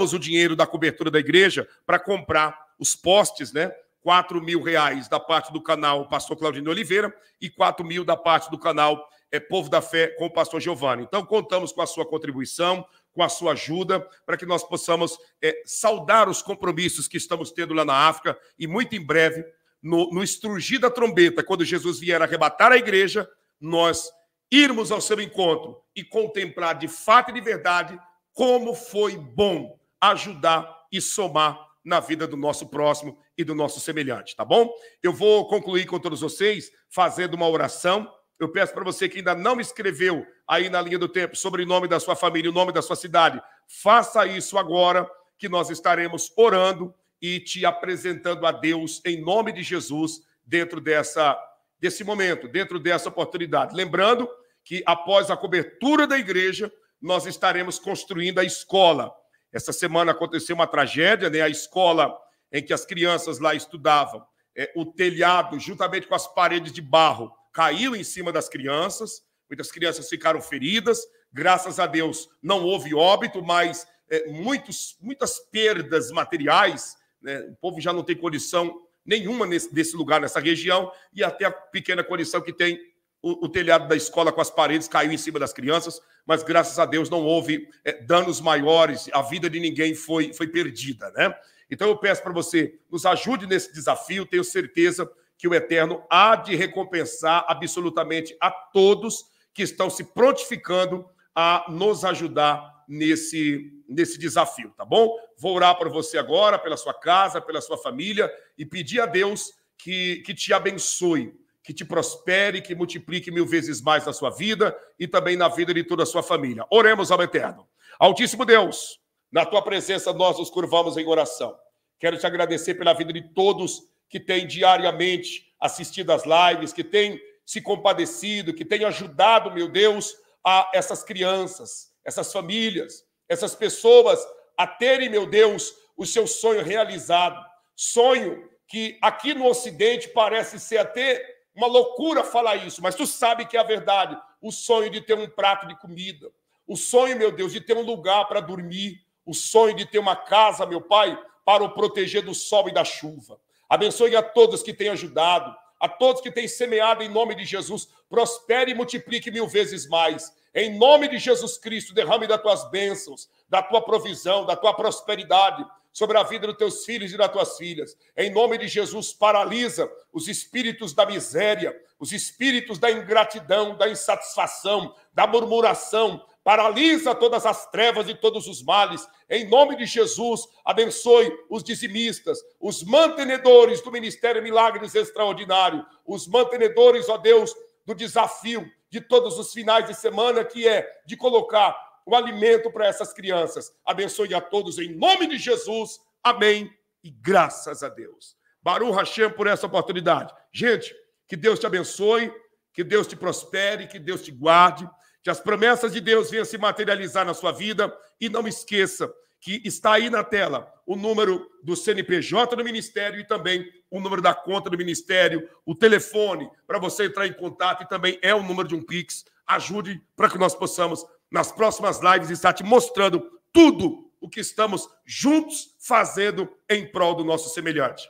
Speaker 1: o dinheiro da cobertura da igreja para comprar os postes, né? 4 mil reais da parte do canal Pastor Claudinho Oliveira e 4 mil da parte do canal é, Povo da Fé com o Pastor Giovanni. Então, contamos com a sua contribuição, com a sua ajuda, para que nós possamos é, saudar os compromissos que estamos tendo lá na África e muito em breve, no, no estrugir da trombeta, quando Jesus vier arrebatar a igreja, nós irmos ao seu encontro e contemplar de fato e de verdade como foi bom ajudar e somar na vida do nosso próximo e do nosso semelhante, tá bom? Eu vou concluir com todos vocês fazendo uma oração. Eu peço para você que ainda não escreveu aí na linha do tempo sobre o nome da sua família, o nome da sua cidade, faça isso agora, que nós estaremos orando e te apresentando a Deus em nome de Jesus dentro dessa desse momento, dentro dessa oportunidade. Lembrando que após a cobertura da igreja, nós estaremos construindo a escola. Essa semana aconteceu uma tragédia, né? A escola em que as crianças lá estudavam, é, o telhado, juntamente com as paredes de barro, caiu em cima das crianças. Muitas crianças ficaram feridas. Graças a Deus não houve óbito, mas é, muitos, muitas perdas materiais. Né? O povo já não tem condição nenhuma nesse, desse lugar, nessa região, e até a pequena condição que tem o, o, telhado da escola com as paredes caiu em cima das crianças, mas graças a Deus não houve é, danos maiores, a vida de ninguém foi, foi perdida, né? Então eu peço para você, nos ajude nesse desafio, tenho certeza que o Eterno há de recompensar absolutamente a todos que estão se prontificando a nos ajudar nesse, nesse desafio, tá bom? Vou orar por você agora, pela sua casa, pela sua família e pedir a Deus que, que te abençoe, que te prospere, que multiplique mil vezes mais na sua vida e também na vida de toda a sua família. Oremos ao Eterno. Altíssimo Deus, na tua presença nós nos curvamos em oração. Quero te agradecer pela vida de todos que têm diariamente assistido às lives, que têm se compadecido, que têm ajudado, meu Deus, a essas crianças, essas famílias, essas pessoas a terem, meu Deus, o seu sonho realizado. Sonho que aqui no Ocidente parece ser até uma loucura falar isso, mas tu sabe que é a verdade. O sonho de ter um prato de comida, o sonho, meu Deus, de ter um lugar para dormir, o sonho de ter uma casa, meu Pai, para o proteger do sol e da chuva. Abençoe a todos que têm ajudado, a todos que têm semeado em nome de Jesus. Prospere e multiplique mil vezes mais. Em nome de Jesus Cristo, derrame das tuas bênçãos, da tua provisão, da tua prosperidade sobre a vida dos teus filhos e das tuas filhas. Em nome de Jesus, paralisa os espíritos da miséria, os espíritos da ingratidão, da insatisfação, da murmuração, paralisa todas as trevas e todos os males. Em nome de Jesus, abençoe os dizimistas, os mantenedores do Ministério Milagres Extraordinário, os mantenedores, ó Deus, do desafio de todos os finais de semana, que é de colocar o alimento para essas crianças. Abençoe a todos em nome de Jesus. Amém. E graças a Deus. Baru Hashem por essa oportunidade. Gente, que Deus te abençoe, que Deus te prospere, que Deus te guarde, que as promessas de Deus venham se materializar na sua vida e não esqueça que está aí na tela o número do CNPJ do Ministério e também o número da conta do Ministério, o telefone para você entrar em contato e também é o número de um Pix. Ajude para que nós possamos nas próximas lives estar te mostrando tudo o que estamos juntos fazendo em prol do nosso semelhante.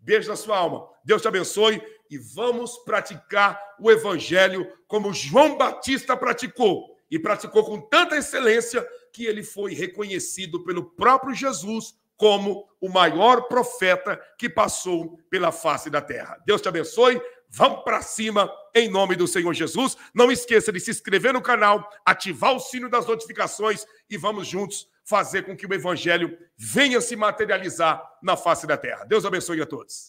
Speaker 1: Beijo na sua alma. Deus te abençoe e vamos praticar o evangelho como João Batista praticou e praticou com tanta excelência que ele foi reconhecido pelo próprio Jesus como o maior profeta que passou pela face da terra. Deus te abençoe Vamos para cima em nome do Senhor Jesus. Não esqueça de se inscrever no canal, ativar o sino das notificações e vamos juntos fazer com que o evangelho venha se materializar na face da terra. Deus abençoe a todos.